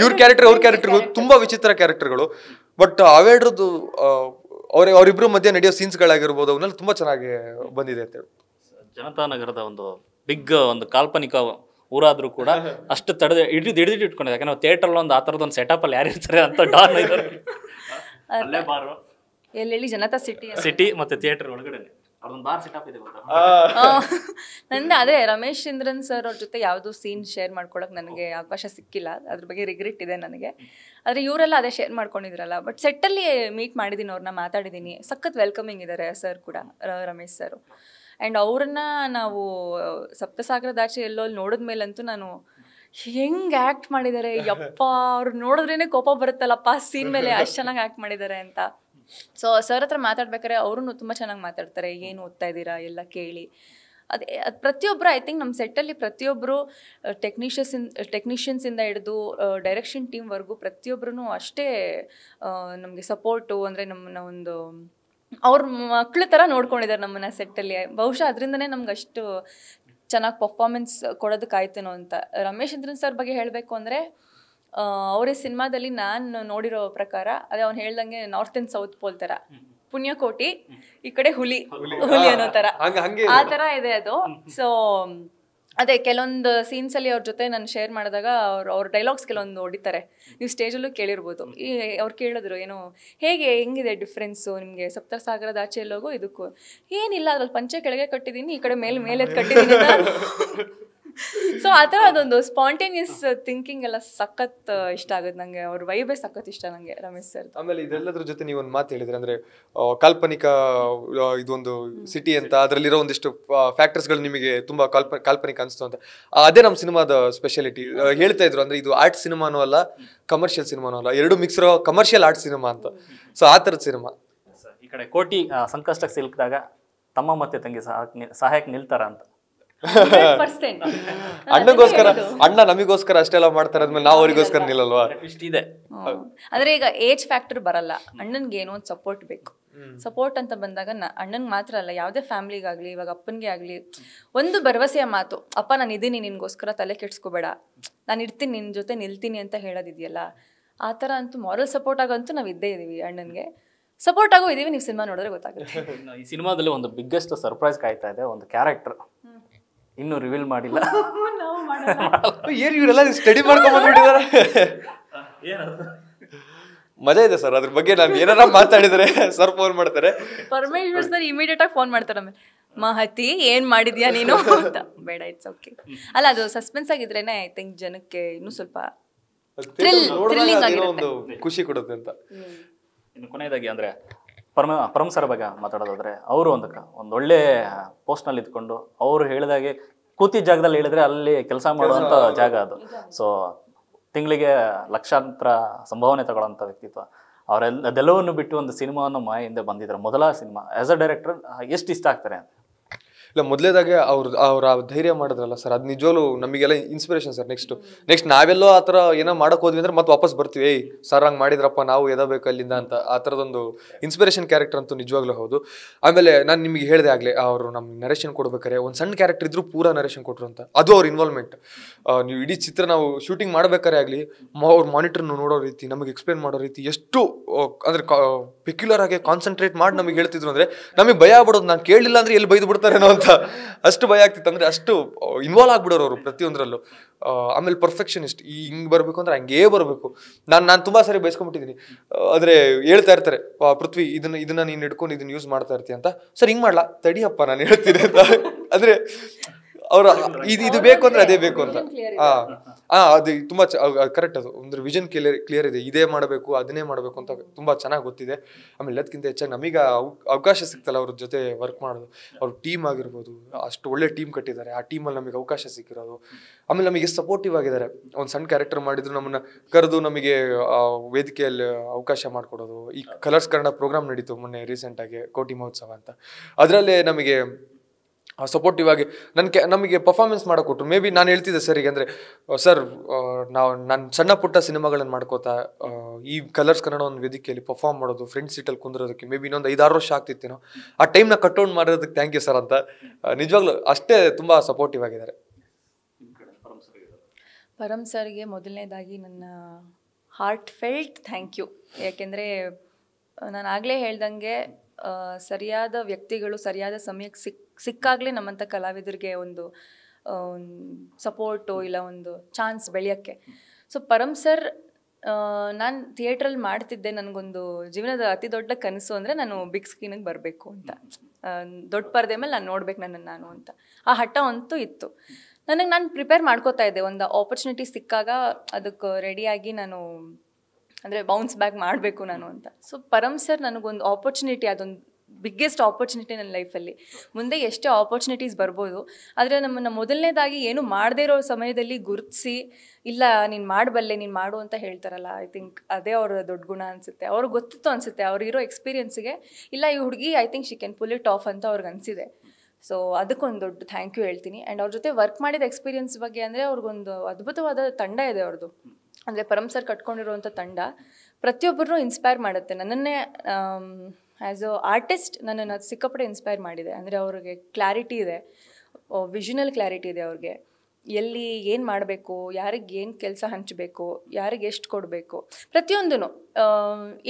ಇವ್ರ ಕ್ಯಾರೆಕ್ಟರ್ ಅವ್ರ ಕ್ಯಾರೆಕ್ಟರ್ಗಳು ತುಂಬ ವಿಚಿತ್ರ ಕ್ಯಾರೆಕ್ಟರ್ಗಳು ಬಟ್ ಅವೆಡ್ರದ್ದು uh, uh, ಅವ್ರಿಗೆ ಅವರಿಬ್ರು ಮಧ್ಯೆ ನಡೆಯೋ ಸೀನ್ಸ್ಗಳಾಗಿರ್ಬೋದು ಅವನ್ನೆಲ್ಲ ತುಂಬ ಚೆನ್ನಾಗಿ ಬಂದಿದೆ ಅಂತ ಹೇಳಿ ಜನತಾ ನಗರದ ಒಂದು ಬಿಗ್ uh, ಒಂದು ಕಾಲ್ಪನಿಕ ಊರಾದ್ರೂ ಕೂಡ (laughs) ಅಷ್ಟು ತಡೆದು ಹಿಡಿದು ಹಿಡಿದು ಇಟ್ಕೊಂಡಿದೆ ಯಾಕಂದ್ರೆ ನಾವು ಥಿಯೇಟ್ರಲ್ಲಿ ಒಂದು ಆ ಥರದ ಒಂದು ಸೆಟಪ್ ಅಲ್ಲಿ ಯಾರು ಇರ್ತಾರೆ ಅಂತ ಡಾನ್ ಇದ್ದಾರೆ ಅಲ್ಲೇ ಬಾರು ಎಲ್ಲೆಲ್ಲಿ ಜನತಾ ಸಿಟಿ ಸಿಟಿ ಮತ್ತೆ ಥಿಯೇಟರ್ ಒಳಗಡೆ (laughs) ನಂದು ಅದೇ ರಮೇಶ್ ಚಂದ್ರನ್ ಸರ್ ಅವ್ರ ಜೊತೆ ಯಾವ್ದೋ ಸೀನ್ ಶೇರ್ ಮಾಡ್ಕೊಳಕ್ ನನಗೆ ಅವಕಾಶ ಸಿಕ್ಕಿಲ್ಲ ಅದ್ರ ಬಗ್ಗೆ ರಿಗ್ರೆಟ್ ಇದೆ ನನಗೆ ಆದ್ರೆ ಇವರೆಲ್ಲ ಅದೇ ಶೇರ್ ಮಾಡ್ಕೊಂಡಿದ್ರಲ್ಲ ಬಟ್ ಸೆಟ್ ಅಲ್ಲಿ ಮೀಟ್ ಮಾಡಿದೀನಿ ಅವ್ರನ್ನ ಮಾತಾಡಿದೀನಿ ಸಖತ್ ವೆಲ್ಕಮಿಂಗ್ ಇದಾರೆ ಸರ್ ಕೂಡ ರಮೇಶ್ ಸರ್ ಅಂಡ್ ಅವ್ರನ್ನ ನಾವು ದಾಚೆ ಎಲ್ಲೋ ನೋಡಿದ ಮೇಲಂತೂ ನಾನು ಹೆಂಗ್ ಆಕ್ಟ್ ಮಾಡಿದ್ದಾರೆ ಯಪ್ಪ ಅವ್ರು ನೋಡಿದ್ರೇನೆ ಕೋಪ ಬರುತ್ತಲ್ಲಪ್ಪ ಸೀನ್ ಮೇಲೆ ಅಷ್ಟು ಚೆನ್ನಾಗಿ ಆಕ್ಟ್ ಮಾಡಿದ್ದಾರೆ ಅಂತ ಸೊ ಸರ್ ಹತ್ರ ಮಾತಾಡ್ಬೇಕಾದ್ರೆ ಅವರು ತುಂಬ ಚೆನ್ನಾಗಿ ಮಾತಾಡ್ತಾರೆ ಏನು ಓದ್ತಾ ಇದ್ದೀರಾ ಎಲ್ಲ ಕೇಳಿ ಅದೇ ಅದು ಪ್ರತಿಯೊಬ್ಬರು ಐ ಥಿಂಕ್ ನಮ್ಮ ಸೆಟ್ಟಲ್ಲಿ ಪ್ರತಿಯೊಬ್ಬರು ಟೆಕ್ನಿಷಿಯಸ್ ಟೆಕ್ನಿಷಿಯನ್ಸಿಂದ ಹಿಡಿದು ಡೈರೆಕ್ಷನ್ ಟೀಮ್ವರೆಗೂ ಪ್ರತಿಯೊಬ್ಬರೂ ಅಷ್ಟೇ ನಮಗೆ ಸಪೋರ್ಟು ಅಂದರೆ ನಮ್ಮನ್ನ ಒಂದು ಅವ್ರ ಮಕ್ಕಳ ಥರ ನೋಡ್ಕೊಂಡಿದ್ದಾರೆ ನಮ್ಮನ್ನ ಸೆಟ್ಟಲ್ಲಿ ಬಹುಶಃ ಅದರಿಂದನೇ ನಮ್ಗೆ ಅಷ್ಟು ಚೆನ್ನಾಗಿ ಪರ್ಫಾರ್ಮೆನ್ಸ್ ಕೊಡೋದಕ್ಕಾಯ್ತೇನೋ ಅಂತ ರಮೇಶ್ ಚಂದ್ರನ್ ಸರ್ ಬಗ್ಗೆ ಹೇಳಬೇಕು ಅಂದರೆ ಅವರ ಸಿನಿಮಾದಲ್ಲಿ ನಾನು ನೋಡಿರೋ ಪ್ರಕಾರ ಅದೇ ಅವ್ನು ಹೇಳ್ದಂಗೆ ನಾರ್ತ್ ಅಂಡ್ ಸೌತ್ ಪೋಲ್ ತರ ಪುಣ್ಯಕೋಟಿ ಈ ಕಡೆ ಹುಲಿ ಹುಲಿ ಅನ್ನೋ ತರ ಆ ತರ ಇದೆ ಅದು ಸೊ ಅದೇ ಕೆಲವೊಂದು ಸೀನ್ಸ್ ಅಲ್ಲಿ ಅವ್ರ ಜೊತೆ ನಾನು ಶೇರ್ ಮಾಡಿದಾಗ ಅವ್ರು ಅವ್ರ ಡೈಲಾಗ್ಸ್ ಕೆಲವೊಂದು ಹೊಡಿತಾರೆ ನೀವು ಸ್ಟೇಜಲ್ಲೂ ಕೇಳಿರ್ಬೋದು ಈ ಅವ್ರು ಕೇಳಿದ್ರು ಏನು ಹೇಗೆ ಹೆಂಗಿದೆ ಡಿಫ್ರೆನ್ಸು ನಿಮಗೆ ಸಪ್ತಸಾಗರದ ಆಚೆ ಎಲ್ಲೋಗೋ ಇದಕ್ಕೂ ಏನಿಲ್ಲ ಅದ್ರಲ್ಲಿ ಪಂಚೆ ಕೆಳಗೆ ಕಟ್ಟಿದ್ದೀನಿ ಈ ಕಡೆ ಮೇಲೆ ಮೇಲೆ ಕಟ್ಟಿದ್ದೀನಿ (laughs) ಸೊ (laughs) ಆ ಥರ ಅದೊಂದು ಸ್ಪಾಂಟೇನಿಯಸ್ ಥಿಂಕಿಂಗ್ ಎಲ್ಲ ಸಖತ್ ಇಷ್ಟ ಆಗುತ್ತೆ ನಂಗೆ ಅವ್ರ ವೈಬೇ ಸಖತ್ ಇಷ್ಟ ನಂಗೆ ರಮೇಶ್ ಸರ್ ಆಮೇಲೆ ಇದೆಲ್ಲದ್ರ ಜೊತೆ ನೀವು ಒಂದು ಮಾತು ಹೇಳಿದ್ರೆ ಅಂದ್ರೆ ಕಾಲ್ಪನಿಕ ಇದೊಂದು ಸಿಟಿ ಅಂತ ಅದರಲ್ಲಿರೋ ಒಂದಿಷ್ಟು ಫ್ಯಾಕ್ಟರ್ಸ್ಗಳು ನಿಮಗೆ ತುಂಬಾ ಕಾಲ್ಪ ಕಾಲ್ಪನಿಕ ಅನಿಸ್ತು ಅಂತ ಅದೇ ನಮ್ಮ ಸಿನಿಮಾದ ಸ್ಪೆಷಾಲಿಟಿ ಹೇಳ್ತಾ ಇದ್ರು ಅಂದ್ರೆ ಇದು ಆರ್ಟ್ ಸಿನಿಮಾನು ಅಲ್ಲ ಕಮರ್ಷಿಯಲ್ ಸಿನಿಮಾನೂ ಅಲ್ಲ ಎರಡು ಮಿಕ್ಸ್ ಕಮರ್ಷಿಯಲ್ ಆರ್ಟ್ ಸಿನಿಮಾ ಅಂತ ಸೊ ಆ ಥರದ ಸಿನಿಮಾ ಈ ಕಡೆ ಕೋಟಿ ಸಂಕಷ್ಟಕ್ಕೆ ಸಿಲುಕಿದಾಗ ತಮ್ಮ ಮತ್ತೆ ತಂಗಿ ಸಹಾಯಕ್ಕೆ ನಿಲ್ತಾರ ಅಂತ (laughs) ಅಣ್ಣಗೋಸ್ಕರ ಅಣ್ಣ ನಮಗೋಸ್ಕರ ಅಷ್ಟೆಲ್ಲ ಮಾಡ್ತಾರೆ ಅದ್ಮೇಲೆ ನಾವು ಅವರಿಗೋಸ್ಕರ ನಿಲ್ಲಲ್ವಾ ಇದೆ ಅಂದ್ರೆ ಈಗ ಏಜ್ ಫ್ಯಾಕ್ಟರ್ ಬರಲ್ಲ ಅಣ್ಣನ್ಗೆ ಏನೋ ಒಂದು ಸಪೋರ್ಟ್ ಬೇಕು ಸಪೋರ್ಟ್ ಅಂತ ಬಂದಾಗ ಅಣ್ಣನ್ಗೆ ಮಾತ್ರ ಅಲ್ಲ ಯಾವುದೇ ಫ್ಯಾಮಿಲಿಗಾಗಲಿ ಇವಾಗ ಅಪ್ಪನಿಗೆ ಆಗಲಿ ಒಂದು ಭರವಸೆಯ ಮಾತು ಅಪ್ಪ ನಾನು ಇದ್ದೀನಿ ನಿನ್ಗೋಸ್ಕರ ತಲೆ ಕೆಡ್ಸ್ಕೋಬೇಡ ನಾನು ಇರ್ತೀನಿ ನಿನ್ನ ಜೊತೆ ನಿಲ್ತೀನಿ ಅಂತ ಹೇಳೋದಿದೆಯಲ್ಲ ಆ ಥರ ಅಂತೂ ಮಾರಲ್ ಸಪೋರ್ಟ್ ಆಗಂತೂ ನಾವು ಇದ್ದೇ ಇದ್ದೀವಿ ಅಣ್ಣನಿಗೆ ಸಪೋರ್ಟ್ ಆಗೋ ಇದೀವಿ ನೀವು ಸಿನಿಮಾ ನೋಡಿದ್ರೆ ಗೊತ್ತಾಗುತ್ತೆ (laughs) ಈ ಸಿನಿಮಾದಲ್ಲಿ ಒಂದು ಬಿಗ್ಗೆಸ್ಟ್ ಸರ್ಪ್ರೈಸ್ ಕಾಯ್ತಾ ಇದೆ ಒಂದು ಕ್ಯಾರೆಕ್ಟರ್ ಇನ್ನು ರಿವೀಲ್ ಮಾಡಿಲ್ಲ (laughs) ಏನ್ ಇವರೆಲ್ಲ ಸ್ಟಡಿ ಮಾಡ್ಕೊಂಡ್ಬಿಟ್ಟಿದ್ದಾರೆ ಮಜಾ ಇದೆ ಸರ್ ಅದ್ರ ಬಗ್ಗೆ ನಾವು ಏನಾರ ಮಾತಾಡಿದ್ರೆ ಸರ್ ಫೋನ್ ಮಾಡ್ತಾರೆ ಪರಮೇಶ್ವರ್ ಸರ್ ಇಮಿಡಿಯೇಟ್ ಆಗಿ ಫೋನ್ ಮಾಡ್ತಾರೆ ಆಮೇಲೆ ಮಹತಿ ಏನ್ ಮಾಡಿದ್ಯಾ ನೀನು ಅಂತ ಬೇಡ ಇಟ್ಸ್ ಓಕೆ ಅಲ್ಲ ಅದು ಸಸ್ಪೆನ್ಸ್ ಆಗಿದ್ರೇನೆ ಐ ಥಿಂಕ್ ಜನಕ್ಕೆ ಇನ್ನು ಸ್ವಲ್ಪ ಖುಷಿ ಕೊಡುತ್ತೆ ಅಂತ ಇನ್ನು ಕೊನೆಯದಾಗಿ ಅಂದ್ರೆ ಪರಮ ಪರಮ್ ಸರ್ ಬಗ್ಗೆ ಮಾತಾಡೋದಾದ್ರೆ ಅವರು ಒಂದು ಒಂದು ಒಳ್ಳೆ ಪೋಸ್ಟ್ನಲ್ಲಿ ಇದ್ಕೊಂಡು ಅವರು ಹೇಳಿದಾಗೆ ಕೂತಿ ಜಾಗದಲ್ಲಿ ಹೇಳಿದ್ರೆ ಅಲ್ಲಿ ಕೆಲಸ ಮಾಡುವಂಥ ಜಾಗ ಅದು ಸೊ ತಿಂಗಳಿಗೆ ಲಕ್ಷಾಂತರ ಸಂಭಾವನೆ ತಗೊಳ್ಳೋಂಥ ವ್ಯಕ್ತಿತ್ವ ಅವರೆಲ್ಲ ಅದೆಲ್ಲವನ್ನು ಬಿಟ್ಟು ಒಂದು ಸಿನಿಮಾವನ್ನು ಮಾಯಿಂದ ಬಂದಿದ್ದಾರೆ ಮೊದಲ ಸಿನಿಮಾ ಆ್ಯಸ್ ಅ ಡೈರೆಕ್ಟರ್ ಎಷ್ಟು ಇಷ್ಟ ಆಗ್ತಾರೆ ಅಂತ ಇಲ್ಲ ಮೊದಲೇದಾಗೆ ಅವ್ರು ಆ ಧೈರ್ಯ ಮಾಡಿದ್ರಲ್ಲ ಸರ್ ಅದು ನಿಜವಲ್ಲೂ ನಮಗೆಲ್ಲ ಇನ್ಸ್ಪಿರೇಷನ್ ಸರ್ ನೆಕ್ಸ್ಟ್ ನೆಕ್ಸ್ಟ್ ನಾವೆಲ್ಲೋ ಆ ಥರ ಏನೋ ಮಾಡೋಕ್ಕೆ ಹೋದ್ವಿ ಅಂದ್ರೆ ಮತ್ತೆ ವಾಪಸ್ ಬರ್ತೀವಿ ಏಯ್ ಸರ್ ಹಂಗೆ ಮಾಡಿದ್ರಪ್ಪ ನಾವು ಎದಬೇಕು ಅಲ್ಲಿಂದ ಅಂತ ಆ ಥರದೊಂದು ಇನ್ಸ್ಪಿರೇಷನ್ ಕ್ಯಾರೆಕ್ಟರ್ ಅಂತೂ ನಿಜವಾಗ್ಲೂ ಹೌದು ಆಮೇಲೆ ನಾನು ನಿಮಗೆ ಹೇಳಿದೆ ಆಗಲಿ ಅವರು ನಮ್ಗೆ ನರೇಷನ್ ಕೊಡ್ಬೇಕಾರೆ ಒಂದು ಸಣ್ಣ ಕ್ಯಾರೆಕ್ಟರ್ ಇದ್ದರೂ ಪೂರಾ ನರೇಷನ್ ಕೊಟ್ಟರು ಅಂತ ಅದು ಅವ್ರ ಇನ್ವಾಲ್ವ್ಮೆಂಟ್ ನೀವು ಇಡೀ ಚಿತ್ರ ನಾವು ಶೂಟಿಂಗ್ ಮಾಡಬೇಕಾರೆ ಆಗಲಿ ಅವ್ರ ಮಾನಿಟರ್ನ ನೋಡೋ ರೀತಿ ನಮಗೆ ಎಕ್ಸ್ಪ್ಲೇನ್ ಮಾಡೋ ರೀತಿ ಎಷ್ಟು ಅಂದರೆ ಪೆಕ್ಯುಲರ್ ಆಗಿ ಕಾನ್ಸಂಟ್ರೇಟ್ ಮಾಡಿ ನಮಗೆ ಹೇಳ್ತಿದ್ರು ಅಂದರೆ ನಮಗೆ ಭಯ ಬಿಡೋದು ನಾನು ಕೇಳಿಲ್ಲ ಅಂದರೆ ಎಲ್ಲಿ ಬೈದು ಬಿಡ್ತಾರೆ ನಾವು ಅಂತ ಅಷ್ಟು ಭಯ ಆಗ್ತಿತ್ತು ಅಂದ್ರೆ ಅಷ್ಟು ಇನ್ವಾಲ್ವ್ ಆಗ್ಬಿಡೋರು ಅವರು ಪ್ರತಿಯೊಂದರಲ್ಲೂ ಆಮೇಲೆ ಪರ್ಫೆಕ್ಷನಿಸ್ಟ್ ಈ ಹಿಂಗ್ ಬರಬೇಕು ಅಂದ್ರೆ ಹಂಗೇ ಬರಬೇಕು ನಾನು ನಾನು ತುಂಬ ಸರಿ ಬಯಸ್ಕೊಂಡ್ಬಿಟ್ಟಿದ್ದೀನಿ ಆದರೆ ಹೇಳ್ತಾ ಇರ್ತಾರೆ ಪೃಥ್ವಿ ಇದನ್ನ ಇದನ್ನ ನೀನು ಇಟ್ಕೊಂಡು ಇದನ್ನ ಯೂಸ್ ಮಾಡ್ತಾ ಇರ್ತೀಯ ಅಂತ ಸರ್ ಹಿಂಗೆ ಮಾಡ್ಲಾ ತಡಿಯಪ್ಪ ನಾನು ಹೇಳ್ತೀನಿ ಅಂತ ಅಂದರೆ ಅವರು ಇದು ಇದು ಬೇಕು ಅಂದ್ರೆ ಅದೇ ಬೇಕು ಅಂತ ಹಾ ಅದು ತುಂಬಾ ಕರೆಕ್ಟ್ ಅದು ಅಂದ್ರೆ ವಿಷನ್ ಕ್ಲಿಯರ್ ಕ್ಲಿಯರ್ ಇದೆ ಇದೇ ಮಾಡಬೇಕು ಅದನ್ನೇ ಮಾಡಬೇಕು ಅಂತ ತುಂಬಾ ಚೆನ್ನಾಗಿ ಗೊತ್ತಿದೆ ಆಮೇಲೆ ಅದಕ್ಕಿಂತ ಹೆಚ್ಚಾಗಿ ನಮೀಗ ಅವಕಾಶ ಸಿಕ್ತಲ್ಲ ಅವ್ರ ಜೊತೆ ವರ್ಕ್ ಮಾಡೋದು ಅವ್ರ ಟೀಮ್ ಆಗಿರ್ಬೋದು ಅಷ್ಟು ಒಳ್ಳೆ ಟೀಮ್ ಕಟ್ಟಿದ್ದಾರೆ ಆ ಟೀಮಲ್ಲಿ ನಮಗೆ ಅವಕಾಶ ಸಿಕ್ಕಿರೋದು ಆಮೇಲೆ ನಮಗೆ ಸಪೋರ್ಟಿವ್ ಆಗಿದ್ದಾರೆ ಒಂದು ಸಣ್ಣ ಕ್ಯಾರೆಕ್ಟರ್ ಮಾಡಿದ್ರು ನಮ್ಮನ್ನ ಕರೆದು ನಮಗೆ ವೇದಿಕೆಯಲ್ಲಿ ಅವಕಾಶ ಮಾಡಿಕೊಡೋದು ಈ ಕಲರ್ಸ್ ಕನ್ನಡ ಪ್ರೋಗ್ರಾಮ್ ನಡೀತು ಮೊನ್ನೆ ರೀಸೆಂಟಾಗಿ ಕೋಟಿ ಮಹೋತ್ಸವ ಅಂತ ಅದರಲ್ಲೇ ನಮಗೆ ಸಪೋರ್ಟಿವ್ ಆಗಿ ನನ್ನ ಕೆ ನಮಗೆ ಪರ್ಫಾರ್ಮೆನ್ಸ್ ಕೊಟ್ಟರು ಮೇ ಬಿ ನಾನು ಹೇಳ್ತಿದ್ದೆ ಸರಿಗೆ ಅಂದರೆ ಸರ್ ನಾವು ನಾನು ಸಣ್ಣ ಪುಟ್ಟ ಸಿನಿಮಾಗಳನ್ನು ಮಾಡ್ಕೋತಾ ಈ ಕಲರ್ಸ್ ಕನ್ನಡ ಒಂದು ವೇದಿಕೆಯಲ್ಲಿ ಪರ್ಫಾರ್ಮ್ ಮಾಡೋದು ಫ್ರೆಂಡ್ ಸೀಟಲ್ಲಿ ಕುಂದಿರೋದಕ್ಕೆ ಮೇ ಬಿ ಇನ್ನೊಂದು ಐದಾರು ವರ್ಷ ಆಗ್ತಿತ್ತೇನೋ ಆ ಟೈಮ್ನ ಕಟ್ಔಟ್ ಮಾಡಿರೋದಕ್ಕೆ ಥ್ಯಾಂಕ್ ಯು ಸರ್ ಅಂತ ನಿಜವಾಗ್ಲೂ ಅಷ್ಟೇ ತುಂಬ ಸಪೋರ್ಟಿವ್ ಆಗಿದ್ದಾರೆ ಪರಮ್ ಸರ್ಗೆ ಮೊದಲನೇದಾಗಿ ನನ್ನ ಹಾರ್ಟ್ ಫೆಲ್ಟ್ ಥ್ಯಾಂಕ್ ಯು ಯಾಕೆಂದರೆ ನಾನು ಆಗಲೇ ಹೇಳ್ದಂಗೆ ಸರಿಯಾದ ವ್ಯಕ್ತಿಗಳು ಸರಿಯಾದ ಸಮಯಕ್ಕೆ ಸಿಕ್ ಸಿಕ್ಕಾಗಲೇ ನಮ್ಮಂಥ ಕಲಾವಿದರಿಗೆ ಒಂದು ಸಪೋರ್ಟು ಇಲ್ಲ ಒಂದು ಚಾನ್ಸ್ ಬೆಳೆಯೋಕ್ಕೆ ಸೊ ಪರಮ್ ಸರ್ ನಾನು ಥಿಯೇಟ್ರಲ್ಲಿ ಮಾಡ್ತಿದ್ದೆ ನನಗೊಂದು ಜೀವನದ ಅತಿ ದೊಡ್ಡ ಕನಸು ಅಂದರೆ ನಾನು ಬಿಗ್ ಸ್ಕ್ರೀನಿಗೆ ಬರಬೇಕು ಅಂತ ದೊಡ್ಡ ಪರದೆ ಮೇಲೆ ನಾನು ನೋಡ್ಬೇಕು ನನ್ನನ್ನು ನಾನು ಅಂತ ಆ ಹಠ ಅಂತೂ ಇತ್ತು ನನಗೆ ನಾನು ಪ್ರಿಪೇರ್ ಮಾಡ್ಕೋತಾ ಇದ್ದೆ ಒಂದು ಆಪರ್ಚುನಿಟಿ ಸಿಕ್ಕಾಗ ಅದಕ್ಕೆ ರೆಡಿಯಾಗಿ ನಾನು ಅಂದರೆ ಬೌನ್ಸ್ ಬ್ಯಾಕ್ ಮಾಡಬೇಕು ನಾನು ಅಂತ ಸೊ ಪರಮ್ ಸರ್ ನನಗೊಂದು ಆಪರ್ಚುನಿಟಿ ಅದೊಂದು ಬಿಗ್ಗೆಸ್ಟ್ ಆಪರ್ಚುನಿಟಿ ನನ್ನ ಲೈಫಲ್ಲಿ ಮುಂದೆ ಎಷ್ಟೇ ಆಪರ್ಚುನಿಟೀಸ್ ಬರ್ಬೋದು ಆದರೆ ನಮ್ಮನ್ನು ಮೊದಲನೇದಾಗಿ ಏನು ಮಾಡದೇ ಇರೋ ಸಮಯದಲ್ಲಿ ಗುರುತಿಸಿ ಇಲ್ಲ ನೀನು ಮಾಡಬಲ್ಲೆ ನೀನು ಮಾಡು ಅಂತ ಹೇಳ್ತಾರಲ್ಲ ಐ ಥಿಂಕ್ ಅದೇ ಅವರ ದೊಡ್ಡ ಗುಣ ಅನಿಸುತ್ತೆ ಅವ್ರಿಗೆ ಗೊತ್ತಿತ್ತು ಅನಿಸುತ್ತೆ ಅವ್ರಿಗಿರೋ ಎಕ್ಸ್ಪೀರಿಯೆನ್ಸ್ಗೆ ಇಲ್ಲ ಈ ಹುಡುಗಿ I think she can pull it off ಅಂತ ಅವ್ರಿಗೆ ಅನಿಸಿದೆ ಸೊ ಅದಕ್ಕೊಂದು ದೊಡ್ಡ ಥ್ಯಾಂಕ್ ಯು ಹೇಳ್ತೀನಿ ಆ್ಯಂಡ್ ಅವ್ರ ಜೊತೆ ವರ್ಕ್ ಮಾಡಿದ ಎಕ್ಸ್ಪೀರಿಯೆನ್ಸ್ ಬಗ್ಗೆ ಅಂದರೆ ಅವ್ರಿಗೊಂದು ಅದ್ಭುತವಾದ ತಂಡ ಇದೆ ಅವ್ರದ್ದು ಅಂದರೆ ಪರಮ್ ಸರ್ ಕಟ್ಕೊಂಡಿರುವಂಥ ತಂಡ ಪ್ರತಿಯೊಬ್ಬರನ್ನೂ ಇನ್ಸ್ಪೈರ್ ಮಾಡುತ್ತೆ ನನ್ನನ್ನೇ ಆ್ಯಸ್ ಅ ಆರ್ಟಿಸ್ಟ್ ನನ್ನನ್ನು ಅದು ಸಿಕ್ಕಾಪಟ್ಟೆ ಇನ್ಸ್ಪೈರ್ ಮಾಡಿದೆ ಅಂದರೆ ಅವ್ರಿಗೆ ಕ್ಲಾರಿಟಿ ಇದೆ ವಿಷನಲ್ ಕ್ಲಾರಿಟಿ ಇದೆ ಅವ್ರಿಗೆ ಎಲ್ಲಿ ಏನು ಮಾಡಬೇಕು ಯಾರಿಗೆ ಏನು ಕೆಲಸ ಹಂಚಬೇಕು ಯಾರಿಗೆ ಎಷ್ಟು ಕೊಡಬೇಕು ಪ್ರತಿಯೊಂದೂ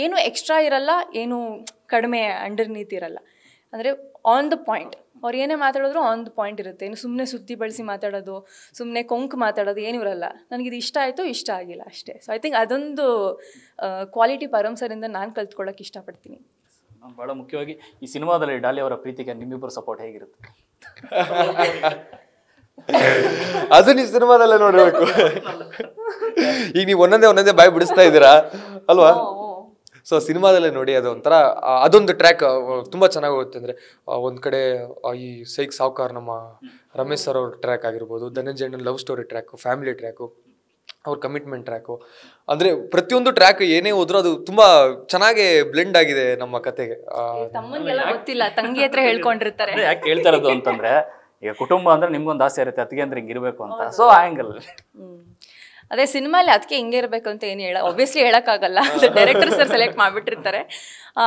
ಏನು ಎಕ್ಸ್ಟ್ರಾ ಇರಲ್ಲ ಏನು ಕಡಿಮೆ ಅಂಡರ್ ನೀತಿ ಇರಲ್ಲ ಅಂದರೆ ಆನ್ ದ ಪಾಯಿಂಟ್ ಅವ್ರು ಏನೇ ಮಾತಾಡಿದ್ರು ಆನ್ ದ ಪಾಯಿಂಟ್ ಇರುತ್ತೆ ಏನು ಸುಮ್ಮನೆ ಸುದ್ದಿ ಬಳಸಿ ಮಾತಾಡೋದು ಸುಮ್ಮನೆ ಕೊಂಕು ಮಾತಾಡೋದು ಏನೂ ಇರಲ್ಲ ನನಗಿದು ಇಷ್ಟ ಆಯಿತು ಇಷ್ಟ ಆಗಿಲ್ಲ ಅಷ್ಟೇ ಸೊ ಐ ಥಿಂಕ್ ಅದೊಂದು ಕ್ವಾಲಿಟಿ ಪರಮ್ ನಾನು ಕಲ್ತ್ಕೊಳ್ಳೋಕೆ ಇಷ್ಟಪಡ್ತೀನಿ ಬಹಳ ಮುಖ್ಯವಾಗಿ ಈ ಸಿನಿಮಾದಲ್ಲಿ ಡಾಲಿ ಅವರ ಪ್ರೀತಿಗೆ ನಿಮ್ಮಿಬ್ಬರ ಸಪೋರ್ಟ್ ಹೇಗಿರುತ್ತೆ ಅದು ನೀವು ಸಿನಿಮಾದಲ್ಲೇ ನೋಡಬೇಕು ಈಗ ನೀವು ಒಂದೊಂದೇ ಒಂದೊಂದೇ ಬಾಯಿ ಬಿಡಿಸ್ತಾ ಇದ್ದೀರಾ ಅಲ್ವಾ ಸೊ ಸಿನಿಮಾದಲ್ಲೇ ನೋಡಿ ಒಂಥರ ಅದೊಂದು ಟ್ರ್ಯಾಕ್ ತುಂಬ ಚೆನ್ನಾಗಿ ಹೋಗುತ್ತೆ ಅಂದರೆ ಒಂದು ಕಡೆ ಈ ಸೈಕ್ ಸಾವ್ಕಾರ್ ನಮ್ಮ ರಮೇಶ್ ಸರ್ ಅವ್ರ ಟ್ರ್ಯಾಕ್ ಆಗಿರ್ಬೋದು ಧನಂಜಯನ love story track family track ಅವ್ರ ಕಮಿಟ್ಮೆಂಟ್ ಟ್ರ್ಯಾಕು ಅಂದ್ರೆ ಪ್ರತಿಯೊಂದು ಟ್ರ್ಯಾಕ್ ಏನೇ ಹೋದ್ರೂ ಅದು ತುಂಬಾ ಚೆನ್ನಾಗಿ ಬ್ಲೆಂಡ್ ಆಗಿದೆ ನಮ್ಮ ಕತೆಗೆ ಗೊತ್ತಿಲ್ಲ ತಂಗಿ ಹತ್ರ ಹೇಳ್ಕೊಂಡಿರ್ತಾರೆ ಯಾಕೆ ಹೇಳ್ತಾ ಅಂತಂದ್ರೆ ಈಗ ಕುಟುಂಬ ಅಂದ್ರೆ ನಿಮ್ಗೊಂದು ಆಸೆ ಇರುತ್ತೆ ಅದಕ್ಕೆ ಅಂದ್ರೆ ಇರಬೇಕು ಅಂತ ಸೊ ಆ್ಯಂಗಲ್ ಅದೇ ಸಿನಿಮಾಲಿ ಅದಕ್ಕೆ ಹಿಂಗೆ ಇರಬೇಕು ಅಂತ ಏನು ಹೇಳ ಒಬ್ವಿಯಸ್ಲಿ ಹೇಳೋಕ್ಕಾಗಲ್ಲ ಡೈರೆಕ್ಟರ್ (laughs) ಸರ್ ಸೆಲೆಕ್ಟ್ ಮಾಡಿಬಿಟ್ಟಿರ್ತಾರೆ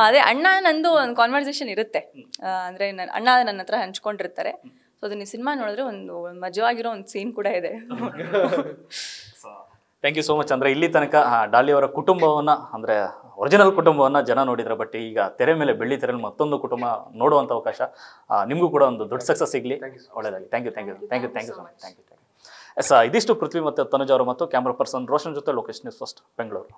ಅದೇ ಅಣ್ಣ ನಂದು ಒಂದು ಕಾನ್ವರ್ಸೇಷನ್ ಇರುತ್ತೆ ಅಂದರೆ ನನ್ನ ಅಣ್ಣ ನನ್ನ ಹತ್ರ ಹಂಚ್ಕೊಂಡಿರ್ತಾರೆ ಸೊ ಅದನ್ನ ಸಿನಿಮಾ ನೋಡಿದ್ರೆ ಒಂದು ಮಜವಾಗಿರೋ ಒಂದು ಸೀನ್ ಕೂಡ ಇದೆ (laughs) ಥ್ಯಾಂಕ್ ಯು ಸೋ ಮಚ್ ಅಂದರೆ ಇಲ್ಲಿ ತನಕ ಡಾಲಿಯವರ ಕುಟುಂಬವನ್ನು ಅಂದರೆ ಒರಿಜಿನಲ್ ಕುಟುಂಬವನ್ನು ಜನ ನೋಡಿದ್ರೆ ಬಟ್ ಈಗ ತೆರೆ ಮೇಲೆ ಬೆಳ್ಳಿ ತೆರೆ ಮತ್ತೊಂದು ಕುಟುಂಬ ನೋಡುವಂಥ ಅವಕಾಶ ನಿಮಗೂ ಕೂಡ ಒಂದು ದೊಡ್ಡ ಸಕ್ಸಸ್ ಸಿಗಲಿ ಒಳ್ಳೆಯದಾಗಿ thank you thank you thank you thank you so much thank you thank you yes ಇದಿಷ್ಟು ಪೃಥ್ವಿ ಮತ್ತು ತನುಜ್ ಅವರು ಮತ್ತು ಕ್ಯಾಮ್ರಾ ಪರ್ಸನ್ ರೋಷನ್ ಜೊತೆ ಲೊಕೇಶನ್ ಇಸ್ ಫಸ್ಟ್ ಬೆಂಗಳೂರು